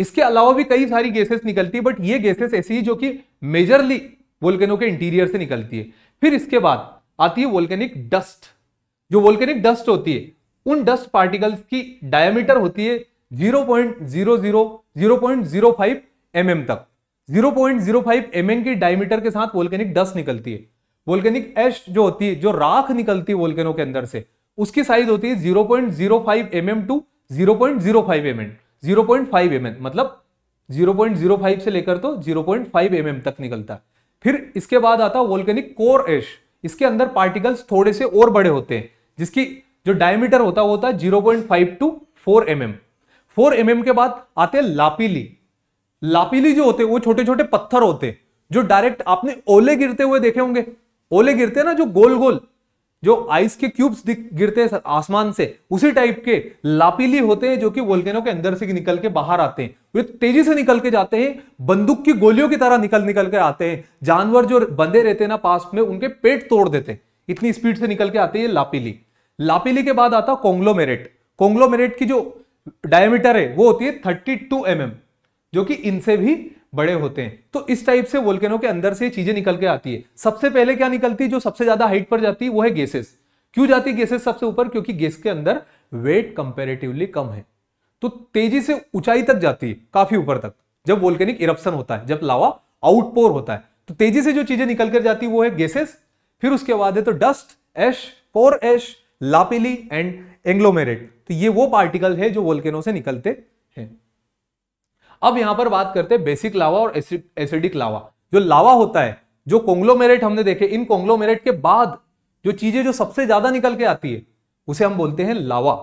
इसके अलावा भी कई सारी गैसेस निकलती है बट ये गैसेस ऐसी जो कि मेजरली वोल्केनो के इंटीरियर से निकलती है फिर इसके बाद आती है वोल्केनिक डस्ट जो वोल्केनिक डस्ट होती है उन डस्ट पार्टिकल्स की डायमीटर होती है zero zero zero zero zero point point five m m तक zero zero point five m m की डायमीटर के साथ वोल्केनिक डस्ट निकलती है वोल्केनिक एश जो होती है जो राख निकलती है वोल्केनो के अंदर से उसकी साइज होती है zero point zero five m m to zero point zero five m m zero point five m m मतलब जीरो पॉइंट जीरो फाइव से लेकर तो zero point five m m तक निकलता है फिर इसके बाद आता वोल्केनिक कोर एश इसके अंदर पार्टिकल्स थोड़े से और बड़े होते हैं जिसकी जो डायमीटर होता है वो होता है zero point five to four m m four m m के बाद आते हैं लापीली लापीली जो होते हैं वो छोटे छोटे पत्थर होते हैं जो डायरेक्ट आपने ओले गिरते हुए देखे होंगे ओले गिरते हैं ना जो गोल गोल जो आइस के क्यूब्स गिरते हैं आसमान से उसी टाइप के लापीली होते हैं जो कि वोल्केनो के अंदर से निकल के बाहर आते हैं वे तेजी से निकल के जाते हैं बंदूक की गोलियों की तरह निकल निकल के आते हैं जानवर जो बंधे रहते हैं ना पास में उनके पेट तोड़ देते हैं इतनी स्पीड से निकल के आते हैं लापीली लापीली के बाद आता कोंग्लोमेरेट कोंग्लोमेरेट की जो डायमीटर है वो होती है थर्टी टू mm, जो कि इनसे भी बड़े होते हैं तो इस टाइप से वोल्केनो के अंदर से चीजें निकल के आती है सबसे पहले क्या निकलती है जो सबसे ज्यादा हाइट पर जाती है वो है गैसेस क्यों जाती है गैसेस सबसे ऊपर क्योंकि गैस के अंदर वेट कंपेरेटिवली कम है तो तेजी से ऊंचाई तक जाती है काफी ऊपर तक जब वोल्केनिक इरप्शन होता है जब लावा आउटपोर होता है तो तेजी से जो चीजें निकल कर जाती है वो है गैसेस फिर उसके बाद है तो dust ash pour ash लापिली and एंग्लोमेरेट तो ये वो पार्टिकल है जो वोल्केनो से निकलते हैं अब यहां पर बात करते हैं बेसिक लावा और एसिडिक लावा जो लावा होता है जो कोंग्लोमेरेट हमने देखे इन कोंग्लोमेरेट के बाद जो चीजें जो सबसे ज्यादा निकल के आती है उसे हम बोलते हैं लावा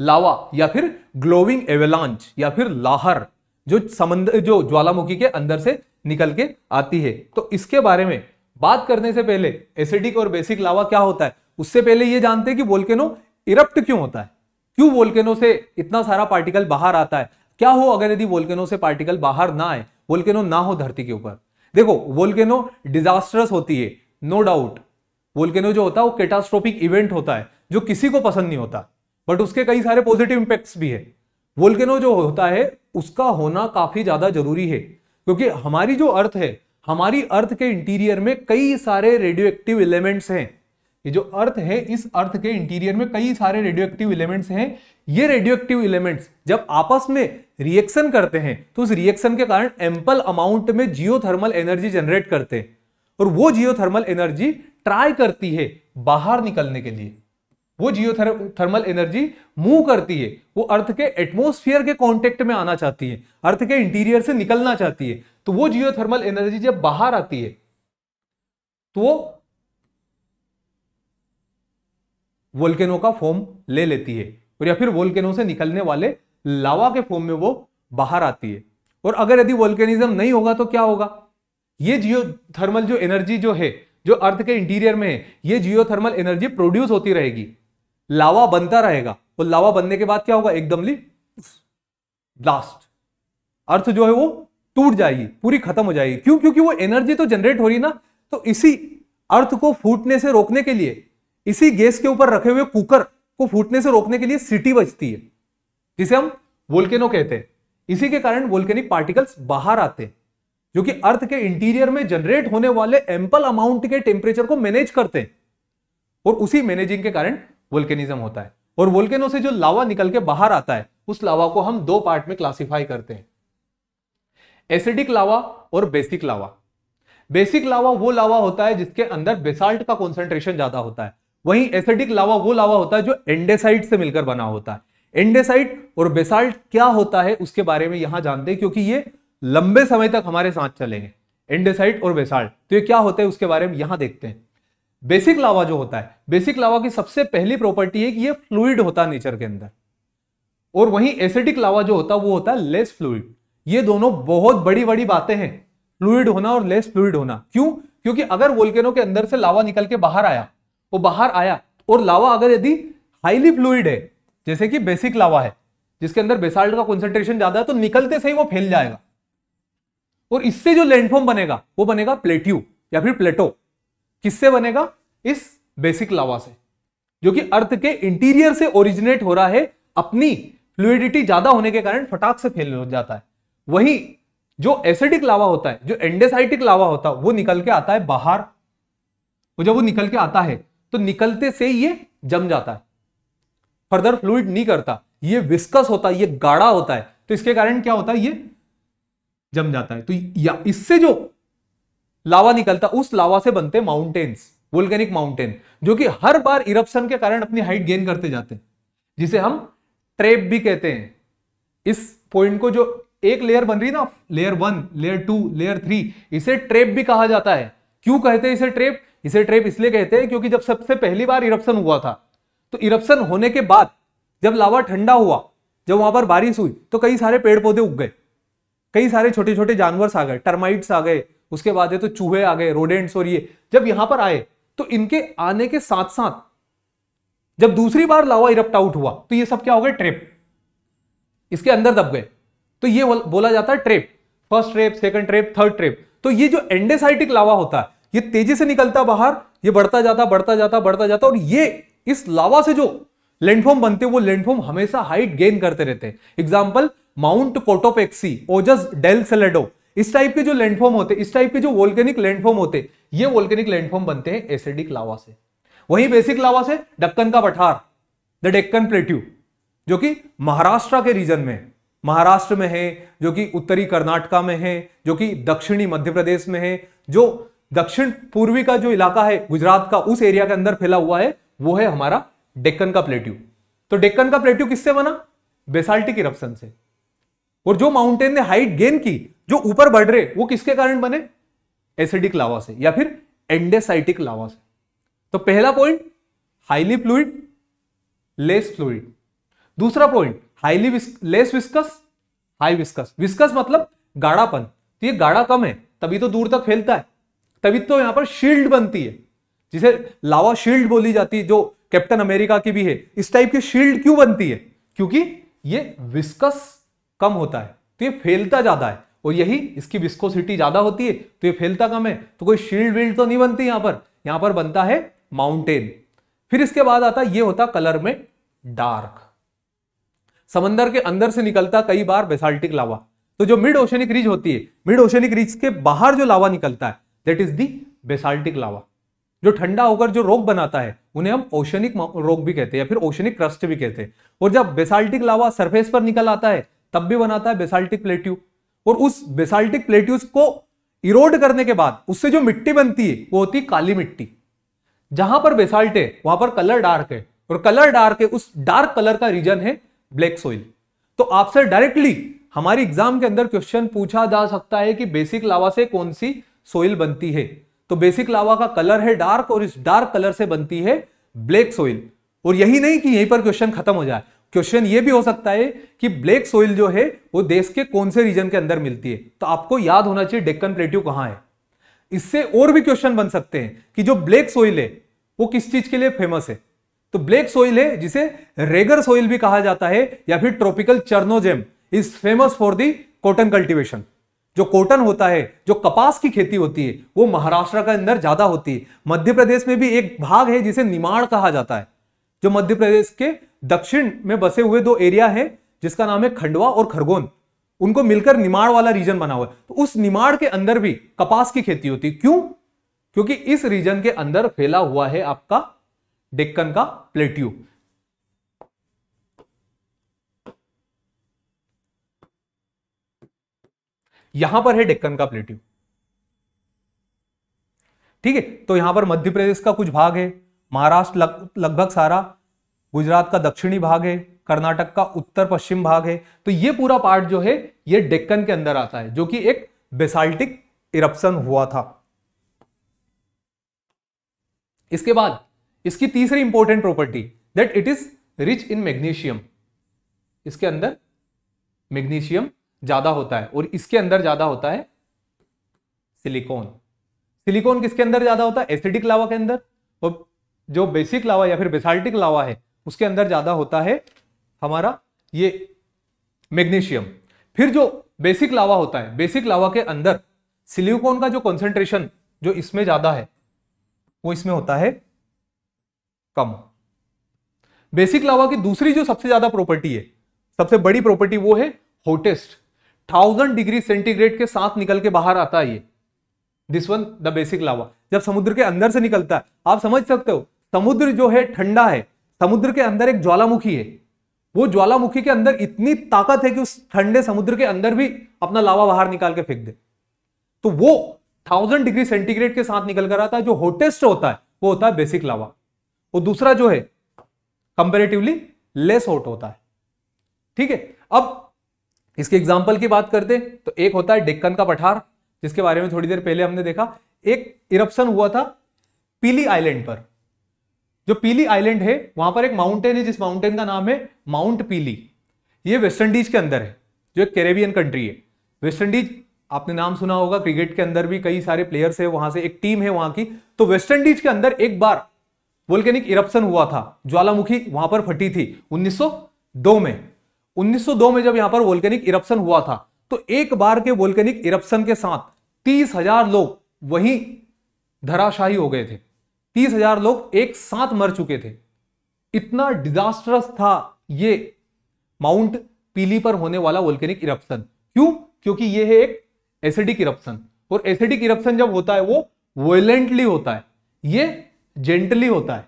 लावा या फिर ग्लोविंग एवेलांच या फिर लाहर जो समंदर जो ज्वालामुखी के अंदर से निकल के आती है तो इसके बारे में बात करने से पहले एसिडिक और बेसिक लावा क्या होता है उससे पहले ये जानते हैं कि नो इरप्ट क्यों होता है क्यों वोल्केनो से इतना सारा पार्टिकल बाहर आता है क्या हो अगर यदि वोल्केनो से पार्टिकल बाहर ना आए वोल्केनो ना हो धरती के ऊपर देखो वोल्केनो डिजास्टरस होती है नो डाउट वोल्केनो जो होता है वो कैटास्ट्रोफिक इवेंट होता है जो किसी को पसंद नहीं होता बट उसके कई सारे पॉजिटिव इंपैक्ट्स भी है वोल्केनो जो होता है उसका होना काफी ज्यादा जरूरी है क्योंकि हमारी जो अर्थ है हमारी अर्थ के इंटीरियर में कई सारे रेडियो एक्टिव एलिमेंट्स हैं ये जो अर्थ है इस अर्थ के इंटीरियर में कई सारे रेडियो एक्टिव एलिमेंट्स हैं ये रेडियो एक्टिव एलिमेंट्स जब आपस में रिएक्शन करते हैं तो उस रिएक्शन के कारण एम्पल अमाउंट में जियोथर्मल एनर्जी जनरेट करते हैं और वो जियोथर्मल एनर्जी ट्राई करती है बाहर निकलने के लिए वो जियोथर्मल एनर्जी मूव करती है वो अर्थ के एटमोस्फियर के कांटेक्ट में आना चाहती है अर्थ के इंटीरियर से निकलना चाहती है तो वो जियोथर्मल एनर्जी जब बाहर आती है तो वोल्केनो का फॉर्म ले लेती है और या फिर वोल्केनो से निकलने वाले लावा के फॉर्म में वो बाहर आती है और अगर यदि वोल्केनिज्म नहीं होगा तो क्या होगा ये जियो थर्मल जो एनर्जी जो है जो अर्थ के इंटीरियर में है ये जियो थर्मल एनर्जी प्रोड्यूस होती रहेगी लावा बनता रहेगा और लावा बनने के बाद क्या होगा एकदमली ब्लास्ट अर्थ जो है वो टूट जाएगी पूरी खत्म हो जाएगी क्यों क्योंकि वो एनर्जी तो जनरेट हो रही ना तो इसी अर्थ को फूटने से रोकने के लिए इसी गैस के ऊपर रखे हुए कुकर को फूटने से रोकने के लिए सिटी बचती है जिसे हम वोल्केनो कहते हैं इसी के कारण वोल्केनिक पार्टिकल्स बाहर आते हैं जो कि अर्थ के इंटीरियर में जनरेट होने वाले एम्पल अमाउंट के टेम्परेचर को मैनेज करते हैं और उसी मैनेजिंग के कारण वोल्केनिज्म होता है और वोल्केनो से जो लावा निकल के बाहर आता है उस लावा को हम दो पार्ट में क्लासीफाई करते हैं एसिडिक लावा और बेसिक लावा बेसिक लावा वो लावा होता है जिसके अंदर बेसाल्ट का कॉन्सेंट्रेशन ज्यादा होता है वहीं एसिडिक लावा वो लावा होता है जो एंडेसाइट से मिलकर बना होता है एंडेसाइट और बेसाल्ट क्या होता है उसके बारे में यहां जानते हैं क्योंकि ये लंबे समय तक हमारे साथ चलेंगे एंडेसाइट और बेसाल्ट तो ये क्या होता है उसके बारे में यहां देखते हैं बेसिक लावा जो होता है बेसिक लावा की सबसे पहली प्रॉपर्टी है कि ये फ्लूड होता है नेचर के अंदर और वहीं एसिडिक लावा जो होता है वो होता है लेस फ्लूड ये दोनों बहुत बड़ी बड़ी बातें हैं फ्लूड होना और लेस फ्लूड होना क्यों क्योंकि अगर वोल्केनो के अंदर से लावा निकल के बाहर आया वो बाहर आया और लावा अगर यदि हाईली फ्लूड है जैसे कि बेसिक लावा है जिसके अंदर बेसाल्ट का कॉन्सेंट्रेशन ज्यादा है तो निकलते से ही वो फैल जाएगा और इससे जो लैंडफॉर्म बनेगा वो बनेगा प्लेट्यू या फिर प्लेटो किससे बनेगा इस बेसिक लावा से जो कि अर्थ के इंटीरियर से ओरिजिनेट हो रहा है अपनी फ्लूडिटी ज्यादा होने के कारण फटाक से फैल हो जाता है वही जो एसिडिक लावा होता है जो एंडेसाइटिक लावा होता है वो निकल के आता है बाहर वो जब वो निकल के आता है तो निकलते से ये जम जाता है फर्दर फ्लूड नहीं करता ये विस्कस होता है ये गाढ़ा होता है तो इसके कारण क्या होता है ये जम जाता है तो या इससे जो लावा निकलता उस लावा से बनते माउंटेन्स वोल्केनिक माउंटेन जो कि हर बार इरप्शन के कारण अपनी हाइट गेन करते जाते हैं जिसे हम ट्रेप भी कहते हैं इस पॉइंट को जो एक लेयर बन रही ना layer one layer two layer three इसे ट्रेप भी कहा जाता है क्यों कहते हैं इसे ट्रेप इसे ट्रेप इसलिए कहते हैं क्योंकि जब सबसे पहली बार इरप्शन हुआ था तो इरप्शन होने के बाद जब लावा ठंडा हुआ जब वहां पर बारिश हुई तो कई सारे पेड़ पौधे उग गए कई सारे छोटे छोटे जानवर आ गए टर्माइट्स आ गए उसके बाद है तो चूहे आ गए रोडेंट्स और ये जब यहां पर आए तो इनके आने के साथ साथ जब दूसरी बार लावा इरप्ट आउट हुआ तो ये सब क्या हो गए ट्रेप इसके अंदर दब गए तो ये बोला जाता है trap first trap second trap third trap तो ये जो एंडेसाइटिक लावा होता है ये तेजी से निकलता बाहर ये बढ़ता जाता बढ़ता जाता बढ़ता जाता और ये इस लावा से जो लैंडफॉर्म बनते वो लैंडफॉर्म हमेशा हाइट गेन करते रहते हैं example Mount Cotopaxi Ojos del Salado इस टाइप के जो लैंडफॉर्म होते इस टाइप के जो वोल्केनिक लैंडफॉर्म होते ये वोल्केनिक लैंडफॉर्म बनते हैं एसिडिक लावा से वही बेसिक लावा से डक्कन का पठार द डेक्कन प्लेट्यू जो कि महाराष्ट्र के रीजन में महाराष्ट्र में है जो कि उत्तरी कर्नाटका में है जो कि दक्षिणी मध्य प्रदेश में है जो दक्षिण पूर्वी का जो इलाका है गुजरात का उस एरिया के अंदर फैला हुआ है वो है हमारा डेक्कन का प्लेट्यू तो डेक्कन का प्लेट्यू किससे बना बेसाल्टिक इरप्शन से और जो माउंटेन ने हाइट गेन की जो ऊपर बढ़ रहे वो किसके कारण बने एसिडिक लावा से या फिर एंडेसाइटिक लावा से तो पहला point highly fluid less fluid दूसरा point highly less viscous high viscous viscous मतलब गाढ़ापन तो ये गाढ़ा कम है तभी तो दूर तक फैलता है तभी तो यहां पर शील्ड बनती है जिसे लावा शील्ड बोली जाती है जो कैप्टन अमेरिका की भी है इस टाइप की शील्ड क्यों बनती है क्योंकि ये विस्कस कम होता है तो ये फैलता ज्यादा है और यही इसकी विस्कोसिटी ज्यादा होती है तो ये फैलता कम है तो कोई शील्ड विल्ड तो नहीं बनती यहां पर यहां पर बनता है माउंटेन फिर इसके बाद आता ये होता कलर में डार्क समंदर के अंदर से निकलता कई बार बेसाल्टिक लावा तो जो मिड ओशनिक रिज होती है मिड ओशनिक रिज के बाहर जो लावा निकलता है that is the basaltic lava जो ठंडा होकर जो रोक बनाता है उन्हें हम ओशनिक रोक भी कहते हैं या फिर ओशनिक क्रस्ट भी कहते हैं और जब बेसाल्टिक लावा सरफेस पर निकल आता है तब भी बनाता है बेसाल्टिक प्लेट्यू और उस बेसाल्टिक प्लेट्यूज को इरोड करने के बाद उससे जो मिट्टी बनती है वो होती है काली मिट्टी जहां पर बेसाल्ट है वहां पर कलर डार्क है और कलर डार्क है उस डार्क कलर का रीजन है ब्लैक सोइल तो आपसे डायरेक्टली हमारी एग्जाम के अंदर क्वेश्चन पूछा जा सकता है कि बेसिक लावा से कौन सी सोइल बनती है तो बेसिक लावा का कलर है डार्क और इस डार्क कलर से बनती है ब्लैक सोइल और यही नहीं कि यहीं पर क्वेश्चन खत्म हो जाए क्वेश्चन ये भी हो सकता है कि ब्लैक सोइल जो है वो देश के कौन से रीजन के अंदर मिलती है तो आपको याद होना चाहिए डेक्कन प्लेट्यू कहाँ है इससे और भी क्वेश्चन बन सकते हैं कि जो ब्लैक सोइल है वो किस चीज के लिए फेमस है तो ब्लैक सोइल है जिसे रेगर सोइल भी कहा जाता है या फिर tropical chernozem is famous for the cotton cultivation जो कॉटन होता है जो कपास की खेती होती है वो महाराष्ट्र के अंदर ज्यादा होती है मध्य प्रदेश में भी एक भाग है जिसे निमाड़ कहा जाता है जो मध्य प्रदेश के दक्षिण में बसे हुए दो एरिया है जिसका नाम है खंडवा और खरगोन उनको मिलकर निमाड़ वाला रीजन बना हुआ है तो उस निमाड़ के अंदर भी कपास की खेती होती है क्यों क्योंकि इस रीजन के अंदर फैला हुआ है आपका डेक्कन का प्लेट्यू यहां पर है डेक्कन का प्लेट्यू ठीक है तो यहां पर मध्य प्रदेश का कुछ भाग है महाराष्ट्र लग, लगभग सारा गुजरात का दक्षिणी भाग है कर्नाटक का उत्तर पश्चिम भाग है तो ये पूरा पार्ट जो है ये डेक्कन के अंदर आता है जो कि एक बेसाल्टिक इरप्शन हुआ था इसके बाद इसकी तीसरी important property that it is rich in magnesium इसके अंदर मैग्नीशियम ज्यादा होता है और इसके अंदर ज्यादा होता है सिलिकॉन सिलिकॉन किसके अंदर ज्यादा होता है एसिडिक लावा के अंदर और तो जो बेसिक लावा या फिर बेसाल्टिक लावा है उसके अंदर ज्यादा होता है हमारा ये मैग्नीशियम फिर जो बेसिक लावा होता है बेसिक लावा के अंदर सिलिकॉन का जो कॉन्सेंट्रेशन जो इसमें ज्यादा है वो इसमें होता है कम बेसिक लावा की दूसरी जो सबसे ज्यादा प्रॉपर्टी है सबसे बड़ी प्रॉपर्टी वो है होटेस्ट थाउजेंड डिग्री सेंटीग्रेड के साथ निकल के बाहर आता है ये this one the basic lava जब समुद्र के अंदर से निकलता है आप समझ सकते हो समुद्र जो है ठंडा है समुद्र के अंदर एक ज्वालामुखी है वो ज्वालामुखी के अंदर इतनी ताकत है कि उस ठंडे समुद्र के अंदर भी अपना लावा बाहर निकाल के फेंक दे तो वो थाउजेंड डिग्री सेंटीग्रेड के साथ निकल कर आता है जो होटेस्ट होता है वो होता है बेसिक लावा वो दूसरा जो है कंपेरेटिवली लेस होट होता है ठीक है अब इसके एग्जाम्पल की बात करते तो एक होता है डेक्कन का पठार जिसके बारे में थोड़ी देर पहले हमने देखा एक इरप्शन हुआ था पीली आइलैंड पर जो पीली आइलैंड है वहां पर एक माउंटेन है जिस माउंटेन का नाम है माउंट पीली ये वेस्ट इंडीज के अंदर है जो एक कैरेबियन कंट्री है वेस्ट इंडीज आपने नाम सुना होगा क्रिकेट के अंदर भी कई सारे प्लेयर्स है वहां से एक टीम है वहां की तो वेस्ट इंडीज के अंदर एक बार वोल्केनिक इरप्शन हुआ था ज्वालामुखी वहां पर फटी थी उन्नीस में 1902 में जब यहां पर वोल्केनिक इरप्शन हुआ था तो एक बार के वोल्केनिक इरप्शन के साथ तीस हजार लोग वहीं धराशाही हो गए थे तीस हजार लोग एक साथ मर चुके थे इतना डिजास्टरस था ये माउंट पीली पर होने वाला वोल्केनिक इरप्शन क्यों क्योंकि ये है एक एसिडिक इरप्शन और एसिडिक इरप्शन जब होता है वो वोलेंटली होता है ये जेंटली होता है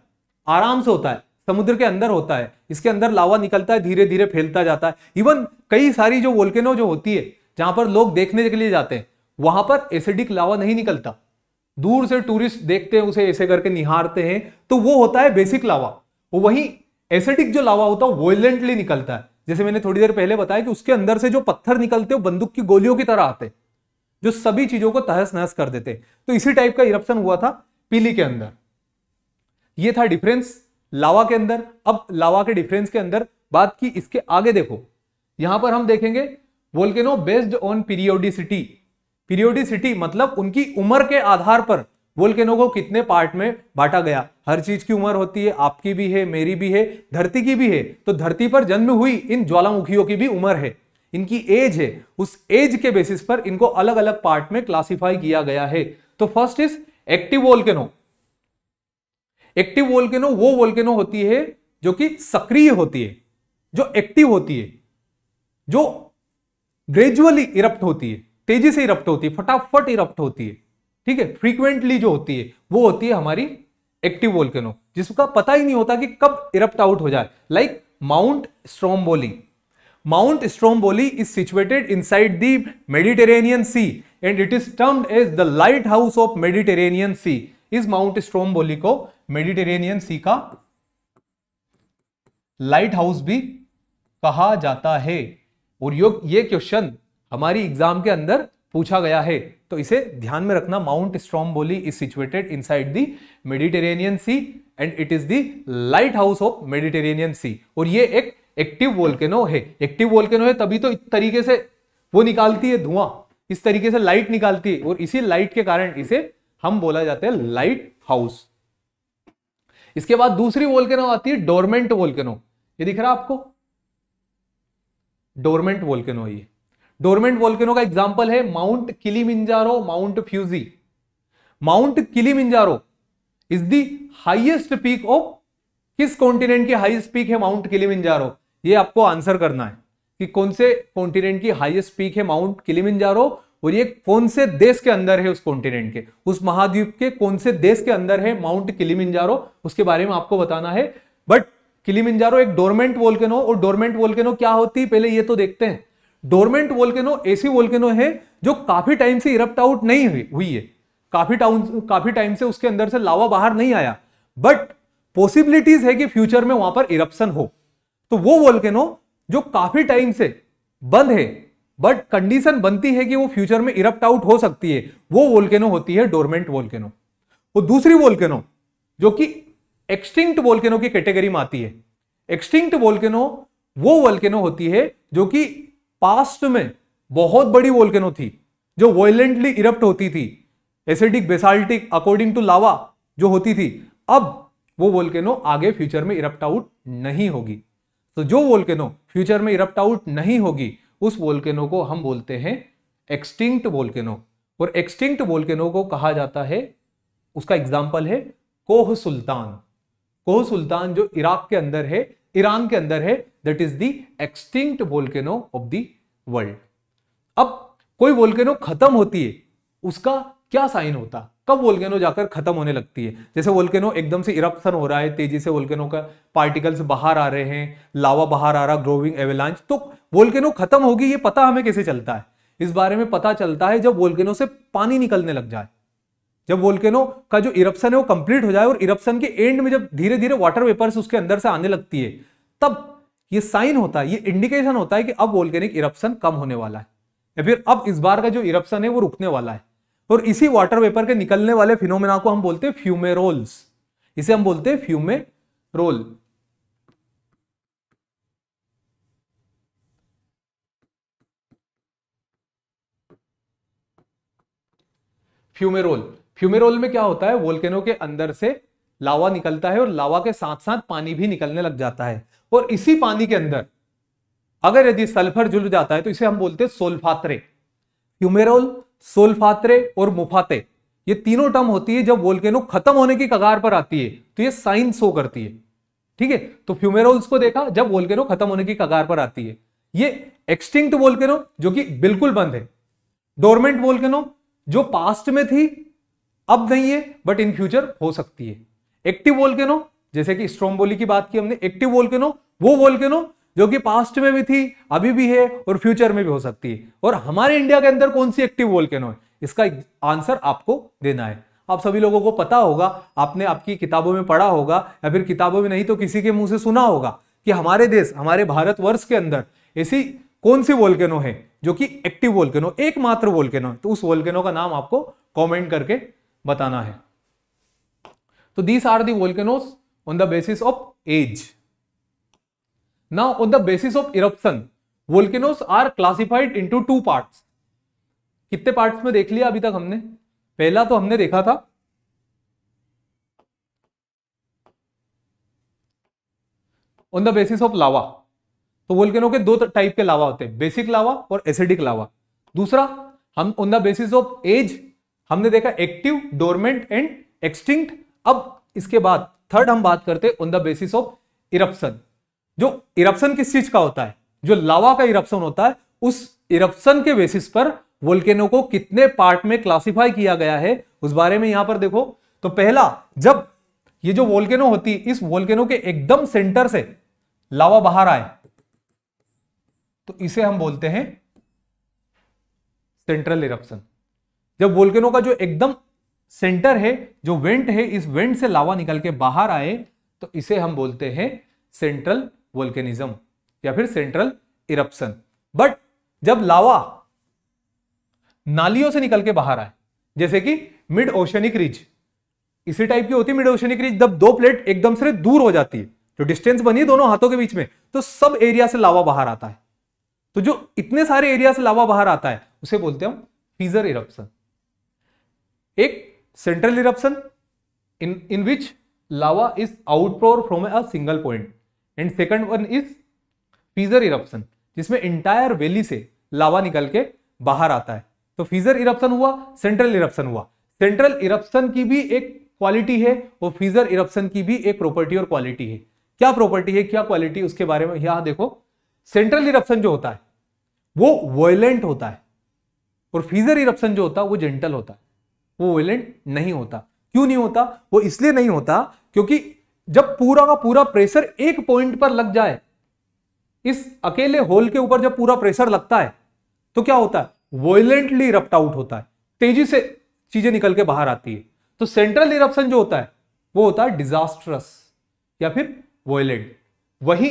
आराम से होता है समुद्र के अंदर होता है इसके अंदर लावा निकलता है धीरे धीरे फैलता जाता है इवन कई सारी जो वोल्केनो जो होती है जहां पर लोग देखने के लिए जाते हैं वहां पर एसिडिक लावा नहीं निकलता दूर से टूरिस्ट देखते हैं उसे ऐसे करके निहारते हैं तो वो होता है बेसिक लावा वही एसिडिक जो लावा होता है वोलेंटली निकलता है जैसे मैंने थोड़ी देर पहले बताया कि उसके अंदर से जो पत्थर निकलते हैं बंदूक की गोलियों की तरह आते जो सभी चीजों को तहस नहस कर देते तो इसी टाइप का इरप्शन हुआ था पीली के अंदर यह था डिफरेंस लावा के अंदर अब लावा के डिफरेंस के अंदर बात की इसके आगे देखो यहां पर हम देखेंगे volcano based on periodicity periodicity मतलब उनकी उम्र के आधार पर वोल्केनो को कितने पार्ट में बांटा गया हर चीज की उम्र होती है आपकी भी है मेरी भी है धरती की भी है तो धरती पर जन्म हुई इन ज्वालामुखियों की भी उम्र है इनकी एज है उस एज के बेसिस पर इनको अलग अलग पार्ट में क्लासिफाई किया गया है तो first is active volcano active volcano वो वोल्केनो होती है जो कि सक्रिय होती है जो एक्टिव होती है जो ग्रेजुअली इरप्ट होती है तेजी से इरप्ट होती है फटाफट इरप्ट होती है ठीक है फ्रीक्वेंटली जो होती है वो होती है हमारी एक्टिव वोल्केनो जिसका पता ही नहीं होता कि कब इरप्ट आउट हो जाए like Mount Stromboli Mount Stromboli is situated inside the Mediterranean sea and it is termed as the lighthouse of Mediterranean sea इस माउंट स्ट्रोम्बोली को मेडिटेरेनियन सी का लाइट हाउस भी कहा जाता है और योग ये क्वेश्चन हमारी एग्जाम के अंदर पूछा गया है तो इसे ध्यान में रखना माउंट बोली is situated inside the Mediterranean sea and it is the lighthouse of Mediterranean sea और ये एक एक्टिव वोल्केनो है एक्टिव वोल्केनो है तभी तो इस तरीके से वो निकालती है धुआं इस तरीके से लाइट निकालती है और इसी लाइट के कारण इसे हम बोला जाता है लाइट हाउस इसके बाद दूसरी वोल्केनो आती है डोरमेंट वोल्केनो ये दिख रहा है आपको डोरमेंट वोल्केनो ये डोरमेंट वोल्केनो का एग्जाम्पल है Mount Kilimanjaro Mount Fuji Mount Kilimanjaro is the highest peak of किस कॉन्टिनेंट की हाइएस्ट पीक है माउंट किलीमिंजारो ये आपको आंसर करना है कि कौन से कॉन्टिनेंट की हाइएस्ट पीक है माउंट किलीमिंजारो और ये कौन से देश के अंदर है उस कॉन्टिनेंट के उस महाद्वीप के कौन से देश के अंदर है माउंट किलिमिंजारो उसके बारे में आपको बताना है बट किलिमिंजारो एक डोरमेंट वोल्केनो और डोरमेंट वोल्केनो क्या होती है पहले ये तो देखते हैं डोरमेंट वोल्केनो ऐसी वोल्केनो है जो काफी टाइम से इरप्ट आउट नहीं हुई हुई है काफी टाउन काफी टाइम से उसके अंदर से लावा बाहर नहीं आया बट पॉसिबिलिटीज है कि फ्यूचर में वहां पर इरप्शन हो तो वो वोल्केनो जो काफी टाइम से बंद है बट कंडीशन बनती है कि वो फ्यूचर में इरप्ट आउट हो सकती है वो वोल्केनो होती है डोरमेंट वोल्केनो वो दूसरी वोल्केनो जो कि एक्सटिंक्ट वोल्केनो की कैटेगरी में आती है एक्सटिंक्ट वोल्केनो वो वोल्केनो होती है जो कि पास्ट में बहुत बड़ी वोल्केनो थी जो वोलेंटली इरप्ट होती थी acidic basaltic according to lava जो होती थी अब वो वोल्केनो आगे फ्यूचर में इरप्ट आउट नहीं होगी तो जो वोल्केनो फ्यूचर में इरप्ट आउट नहीं होगी उस वोल्केनो को हम बोलते हैं एक्सटिंक्ट वोल्केनो और एक्सटिंक्ट वोल्केनो को कहा जाता है उसका एग्जाम्पल है कोह सुल्तान कोह सुल्तान जो इराक के अंदर है ईरान के अंदर है that is the extinct volcano of the world अब कोई वोल्केनो खत्म होती है उसका क्या साइन होता कब वोल्केनो जाकर खत्म होने लगती है जैसे वोल्केनो एकदम से इरप्शन हो रहा है तेजी से वोल्केनो का पार्टिकल्स बाहर आ रहे हैं लावा बाहर आ रहा ग्रोविंग एवेलांच तो वोल्केनो खत्म होगी ये पता हमें कैसे चलता है इस बारे में पता चलता है जब वोल्केनो से पानी निकलने लग जाए जब वोल्केनो का जो इरप्शन है वो कंप्लीट हो जाए और इरप्शन के एंड में जब धीरे धीरे वाटर वेपर्स उसके अंदर से आने लगती है तब ये साइन होता है ये इंडिकेशन होता है कि अब वोल्केनिक इरप्शन कम होने वाला है या फिर अब इस बार का जो इरप्शन है वो रुकने वाला है और इसी वाटर वेपर के निकलने वाले फिनोमिना को हम बोलते हैं फ्यूमेरोल्स इसे हम बोलते हैं फ्यूमेरोल फ्यूमेरोल फ्यूमेरोल में क्या होता है वोल्केनो के अंदर से लावा निकलता है और लावा के साथ साथ पानी भी निकलने लग जाता है और इसी पानी के अंदर अगर यदि सल्फर जुल जाता है तो इसे हम बोलते हैं सोल्फात्रे फ्यूमेरोल सोल्फात्रे और मुफाते ये तीनों टर्म होती है जब वोल्केनो खत्म होने की कगार पर आती है तो ये साइन शो करती है ठीक है तो फ्यूमेरोल्स को देखा जब वोल्केनो खत्म होने की कगार पर आती है ये एक्सटिंक्ट वोल्केनो जो कि बिल्कुल बंद है डोरमेंट वोल्केनो जो पास्ट में थी अब नहीं है बट इन फ्यूचर हो सकती है एक्टिव वोल्केनो जैसे कि स्ट्रोम्बोली की बात की हमने एक्टिव वोल्केनो वो वोल्केनो जो कि पास्ट में भी थी अभी भी है और फ्यूचर में भी हो सकती है और हमारे इंडिया के अंदर कौन सी एक्टिव वोल्केनो है इसका आंसर आपको देना है आप सभी लोगों को पता होगा आपने आपकी किताबों में पढ़ा होगा या फिर किताबों में नहीं तो किसी के मुंह से सुना होगा कि हमारे देश हमारे भारतवर्ष के अंदर ऐसी कौन सी वोल्केनो है जो कि एक्टिव वोल्केनो एकमात्र वोल्केनो तो उस वोल्केनो का नाम आपको कॉमेंट करके बताना है तो these are the volcanoes on the basis of age now on the basis of eruption volcanoes are classified into two parts कितने पार्ट्स में देख लिया अभी तक हमने पहला तो हमने देखा था on the basis of lava तो वोल्केनो के दो टाइप के लावा होते हैं बेसिक लावा और एसिडिक लावा दूसरा हम on the basis of age हमने देखा एक्टिव डोरमेंट एंड एक्सटिंक्ट अब इसके बाद थर्ड हम बात करते हैं on the basis of eruption जो इरप्शन किस चीज का होता है जो लावा का इरप्शन होता है उस इरप्शन के बेसिस पर वोल्केनो को कितने पार्ट में क्लासिफाई किया गया है उस बारे में यहां पर देखो तो पहला जब ये जो वोल्केनो होती इस वोल्केनो के एकदम सेंटर से लावा बाहर आए तो इसे हम बोलते हैं सेंट्रल इरप्शन जब वोल्केनो का जो एकदम सेंटर है जो वेंट है इस वेंट से लावा निकल के बाहर आए तो इसे हम बोलते हैं सेंट्रल वोल्केनिज्म या फिर सेंट्रल इरप्शन बट जब लावा नालियों से निकल के बाहर आए जैसे कि मिड ओशनिक रिज इसी टाइप की होती है मिड ओशनिक रिज जब दो प्लेट एकदम से दूर हो जाती है जो डिस्टेंस बनी दोनों हाथों के बीच में तो सब एरिया से लावा बाहर आता है तो जो इतने सारे एरिया से लावा बाहर आता है उसे बोलते हैं हम फीजर इरप्शन एक central eruption in in which lava is outpour from a single point and second one is fissure eruption जिसमें इंटायर वैली से लावा निकल के बाहर आता है तो फीजर इरप्शन हुआ सेंट्रल इरप्शन हुआ सेंट्रल इरप्शन की भी एक क्वालिटी है और फीजर इरप्शन की भी एक प्रॉपर्टी और क्वालिटी है क्या प्रॉपर्टी है क्या क्वालिटी उसके बारे में यहां देखो सेंट्रल इरप्शन जो होता है वो वोयलेंट होता है और फीजर इरप्शन जो होता है वो जेंटल होता है वो वोयलेंट नहीं होता क्यों नहीं होता वो इसलिए नहीं होता क्योंकि जब पूरा का पूरा प्रेशर एक पॉइंट पर लग जाए इस अकेले होल के ऊपर जब पूरा प्रेशर लगता है तो क्या होता है वोयलेंटली इरप्ट आउट होता है तेजी से चीजें निकल के बाहर आती है तो सेंट्रल इरप्शन जो होता है वो होता है डिजास्ट्रस या फिर वोयलेंट वही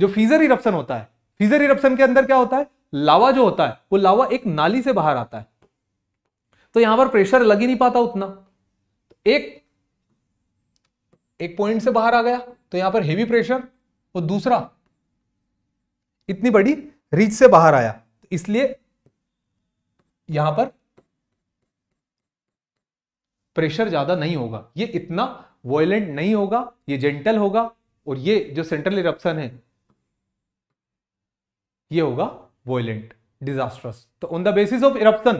जो फीजर इरप्शन होता है फीजर इरप्शन के अंदर क्या होता है लावा जो होता है वो लावा एक नाली से बाहर आता है तो यहां पर प्रेशर लग ही नहीं पाता उतना एक एक पॉइंट से बाहर आ गया तो यहां पर हेवी प्रेशर और दूसरा इतनी बड़ी रीच से बाहर आया तो इसलिए यहां पर प्रेशर ज्यादा नहीं होगा ये इतना वॉयलेंट नहीं होगा ये जेंटल होगा और ये जो सेंट्रल इरप्शन है ये होगा वोलेंट डिजास्टर्स तो on the basis of eruption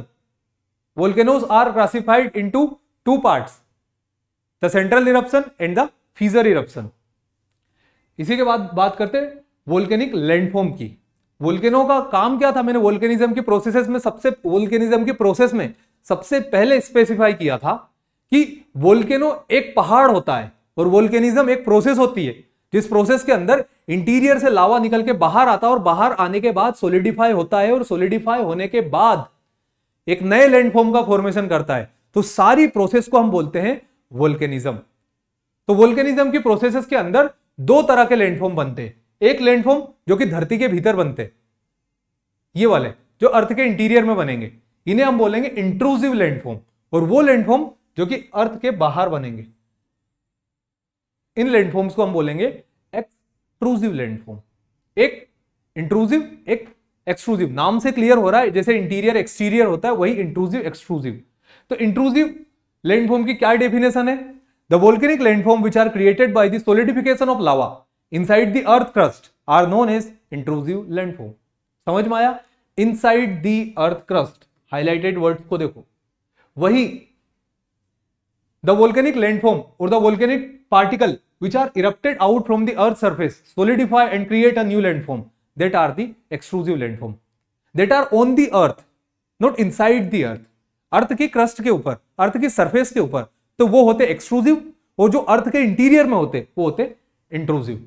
are classified into two part the central eruption and the fissure eruption इसी के बाद बात करते वोल्केनिक लैंडफॉर्म की वोल्केनो का काम क्या था मैंने वोल्केनिज्म के प्रोसेस में सबसे वोल्केनिज्म के प्रोसेस में सबसे पहले स्पेसिफाई किया था कि वोल्केनो एक पहाड़ होता है और वोल्केनिज्म एक प्रोसेस होती है जिस प्रोसेस के अंदर इंटीरियर से लावा निकल के बाहर आता है और बाहर आने के बाद सोलिडिफाई होता है और सोलिडिफाई होने के बाद एक नए लैंडफॉर्म का फॉर्मेशन करता है तो सारी प्रोसेस को हम बोलते हैं वोल्केनिज्म तो वोल्केनिज्म की प्रोसेसेस के अंदर दो तरह के लैंडफॉर्म बनते हैं एक लैंडफॉर्म जो कि धरती के भीतर बनते ये वाले जो अर्थ के इंटीरियर में बनेंगे इन्हें हम बोलेंगे इंट्रूसिव लैंडफॉर्म और वो लैंडफॉर्म जो कि अर्थ के बाहर बनेंगे इन लैंडफॉर्म्स को हम बोलेंगे एक्सट्रूसिव लैंडफॉर्म एक इंट्रूसिव एक एक्सट्रूसिव नाम से क्लियर हो रहा है जैसे इंटीरियर एक्सटीरियर होता है वही इंट्रूसिव एक्सट्रूसिव तो इंट्रूसिव लैंडफॉर्म की क्या डेफिनेशन है the volcanic landform which are created by the solidification of lava inside the earth crust are known as intrusive landform समझ में आया inside the earth crust highlighted words को देखो वही The volcanic landform or the volcanic particle which are erupted out from the earth's surface solidify and create a new landform that are the extrusive landform that are on the earth not inside the earth अर्थ की crust के ऊपर अर्थ की surface के ऊपर तो वो होते exclusive और जो अर्थ के इंटीरियर में होते वो होते इंट्रूसिव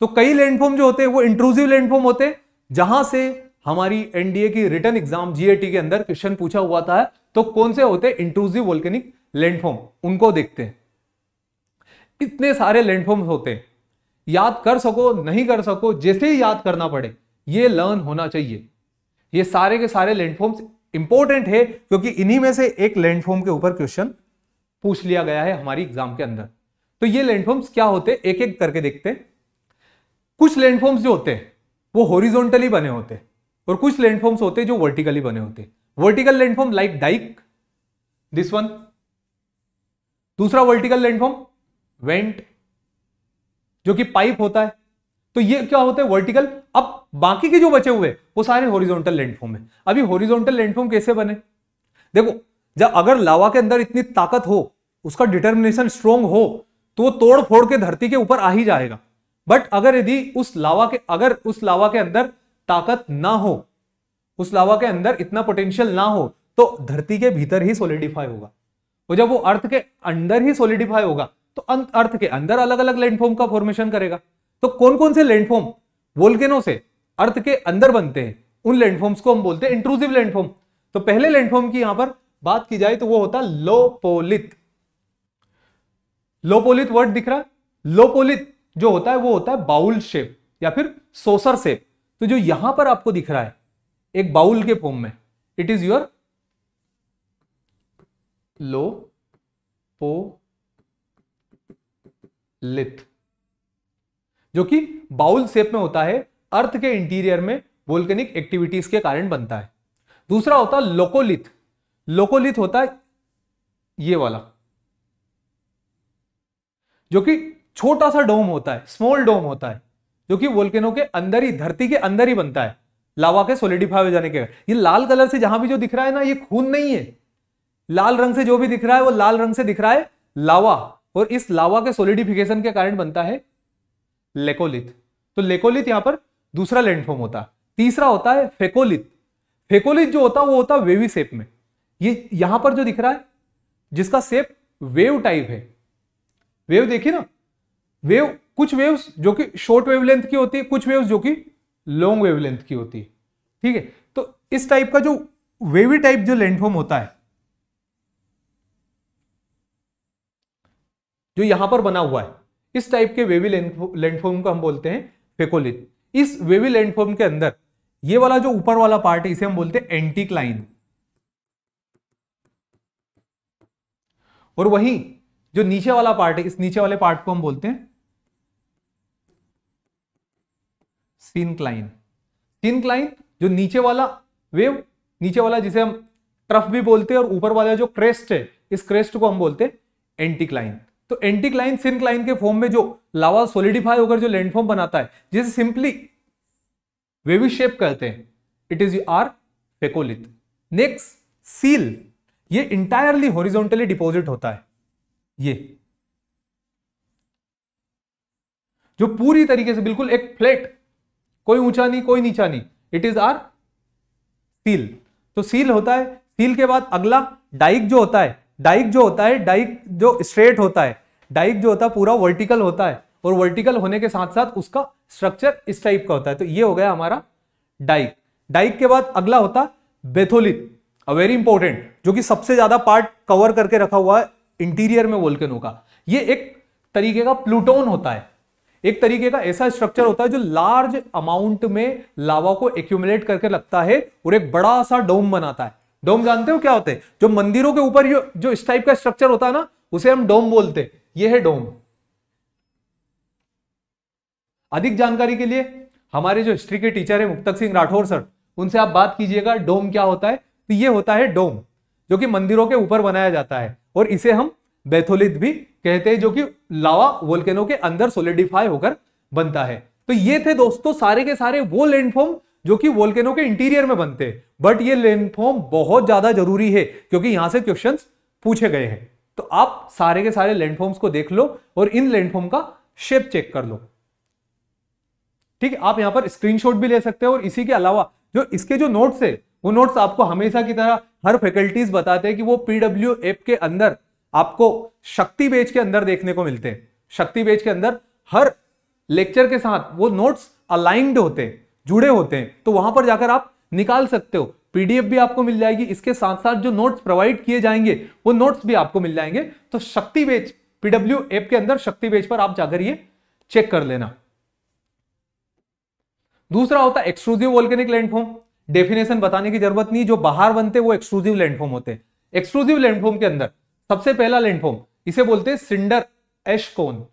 तो कई लैंडफॉर्म जो होते हैं वो इंट्रूसिव लैंडफॉर्म होते जहां से हमारी एनडीए की रिटर्न एग्जाम जीएटी के अंदर क्वेश्चन पूछा हुआ था तो कौन से होते इंट्रूसिव वोल्केनिक लैंडफॉर्म उनको देखते हैं इतने सारे लैंडफॉर्म्स होते हैं याद कर सको नहीं कर सको जैसे ही याद करना पड़े ये लर्न होना चाहिए ये सारे के सारे लैंडफॉर्म्स इंपॉर्टेंट है क्योंकि इन्हीं में से एक लैंडफॉर्म के ऊपर क्वेश्चन पूछ लिया गया है हमारी एग्जाम के अंदर तो ये लैंडफॉर्म्स क्या होते एक एक करके देखते कुछ लैंडफॉर्म्स जो होते हैं वो हॉरिजॉन्टली बने होते और कुछ लैंडफॉर्म्स होते जो वर्टिकली बने होते vertical landform like dike this one दूसरा वर्टिकल लैंडफॉर्म वेंट जो कि पाइप होता है तो ये क्या होता है वर्टिकल अब बाकी के जो बचे हुए वो सारे हॉरिजॉन्टल लैंडफॉर्म है अभी हॉरिजॉन्टल लैंडफॉर्म कैसे बने देखो जब अगर लावा के अंदर इतनी ताकत हो उसका डिटर्मिनेशन स्ट्रोंग हो तो वो तोड़ फोड़ के धरती के ऊपर आ ही जाएगा बट अगर यदि उस लावा के अगर उस लावा के अंदर ताकत ना हो उस लावा के अंदर इतना पोटेंशियल ना हो तो धरती के भीतर ही सोलिडिफाई होगा वो तो जब वो अर्थ के अंदर ही सोलिडिफाई होगा तो अं-, अर्थ के अंदर अलग अलग लैंडफॉर्म का फॉर्मेशन करेगा तो कौन कौन से लैंडफॉर्म वोल्केनो से अर्थ के अंदर बनते हैं उन लैंडफॉर्म्स को हम बोलते हैं इंट्रूसिव लैंडफॉर्म तो पहले लैंडफॉर्म की यहां पर बात की जाए तो वो होता लोपोलित लोपोलित वर्ड दिख रहा लोपोलित जो होता है वो होता है बाउल शेप या फिर सोसर शेप तो जो यहां पर आपको दिख रहा है एक बाउल के फॉर्म में इट इज योर लो पो लिथ जो कि बाउल शेप में होता है अर्थ के इंटीरियर में वोल्केनिक एक्टिविटीज के कारण बनता है दूसरा होता है लोकोलिथ लोकोलिथ होता है ये वाला जो कि छोटा सा डोम होता है स्मॉल डोम होता है जो कि वोल्केनो के अंदर ही धरती के अंदर ही बनता है लावा के सोलिडिफाई हो जाने के ये लाल कलर से जहां भी जो दिख रहा है ना ये खून नहीं है लाल रंग से जो भी दिख रहा है वो लाल रंग से दिख रहा है लावा और इस लावा के सोलिडिफिकेशन के कारण बनता है लेकोलिथ तो लेकोलिथ यहां पर दूसरा लैंडफॉर्म होता है तीसरा होता है फेकोलिथ फेकोलिथ जो होता है वो होता है वेवी सेप में ये यहां पर जो दिख रहा है जिसका सेप वेव टाइप है वेव देखिए ना वेव कुछ वेव्स जो कि शॉर्ट वेवलेंथ की होती है कुछ वेव्स जो कि लॉन्ग वेवलेंथ की होती है ठीक है तो इस टाइप का जो वेवी टाइप जो लैंडफॉर्म होता है जो यहां पर बना हुआ है इस टाइप के वेवी लैंडफॉर्म को हम बोलते हैं फेकोलिथ इस वेवी लैंडफॉर्म के अंदर ये वाला जो ऊपर वाला पार्ट है इसे हम बोलते हैं एंटीक्लाइन और वही जो नीचे वाला पार्ट है इस नीचे वाले पार्ट को हम बोलते हैं सिनक्लाइन सिनक्लाइन जो नीचे वाला वेव नीचे वाला जिसे हम ट्रफ भी बोलते हैं और ऊपर वाला जो क्रेस्ट है इस क्रेस्ट को हम बोलते हैं एंटीक्लाइन तो एंटी क्लाइन क्लाइन के फॉर्म में जो लावा सोलिडिफाई होकर जो लैंडफॉर्म बनाता है जिसे सिंपली वेवी शेप कहते हैं it is you are phacolith next sill ये इंटायरली होरिजोनटली डिपोजिट होता है ये जो पूरी तरीके से बिल्कुल एक फ्लैट कोई ऊंचा नहीं कोई नीचा नहीं इट इज आर सील तो सील होता है सील के बाद अगला डाइक जो होता है डाइक जो होता है डाइक जो स्ट्रेट होता है डाइक जो होता है पूरा वर्टिकल होता है और वर्टिकल होने के साथ साथ उसका स्ट्रक्चर इस टाइप का होता है तो ये हो गया हमारा डाइक डाइक के बाद अगला होता है बेथोलिन अ वेरी इंपॉर्टेंट जो कि सबसे ज्यादा पार्ट कवर करके रखा हुआ है इंटीरियर में वोल्केनो का ये एक तरीके का प्लूटोन होता है एक तरीके का ऐसा स्ट्रक्चर होता है जो लार्ज अमाउंट में लावा को एक्यूमुलेट करके लगता है और एक बड़ा सा डोम बनाता है डोम जानते हो क्या होते हैं जो मंदिरों के ऊपर जो इस टाइप का स्ट्रक्चर होता है ना उसे हम डोम बोलते हैं ये है डोम अधिक जानकारी के लिए हमारे जो हिस्ट्री के टीचर है मुक्तक सिंह राठौर सर उनसे आप बात कीजिएगा डोम क्या होता है तो ये होता है डोम जो कि मंदिरों के ऊपर बनाया जाता है और इसे हम बेथोलित भी कहते हैं जो कि लावा वोल्केनो के अंदर सोलिडिफाई होकर बनता है तो ये थे दोस्तों सारे के सारे वो लैंडफॉर्म जो कि वोल्केनो के इंटीरियर में बनते हैं बट ये लेंथोम बहुत ज्यादा जरूरी है क्योंकि यहां से क्वेश्चन पूछे गए हैं तो आप सारे के सारे लैंडफॉर्म्स को देख लो और इन लैंडफॉर्म का शेप चेक कर लो ठीक है आप यहां पर स्क्रीनशॉट भी ले सकते हो और इसी के अलावा जो इसके जो नोट्स है वो नोट्स आपको हमेशा की तरह हर फैकल्टीज बताते हैं कि वो पीडब्ल्यू एप के अंदर आपको शक्ति बेच के अंदर देखने को मिलते हैं शक्ति बेच के अंदर हर लेक्चर के साथ वो नोट्स अलाइंड होते हैं जुड़े होते हैं तो वहां पर जाकर आप निकाल सकते हो पीडीएफ भी आपको मिल जाएगी इसके साथ साथ जो नोट्स प्रोवाइड किए जाएंगे वो नोट्स भी आपको मिल जाएंगे तो शक्ति पेज पीडब्ल्यू एप के अंदर शक्ति पेज पर आप जाकर ये चेक कर लेना दूसरा होता है एक्सक्लूसिव वोल्केनिक लैंडफॉर्म डेफिनेशन बताने की जरूरत नहीं जो बाहर बनते वो एक्सक्लूसिव लैंडफॉर्म होते हैं एक्सक्लूसिव लैंडफॉर्म के अंदर सबसे पहला लैंडफॉर्म इसे बोलते हैं सिंडर एश कोन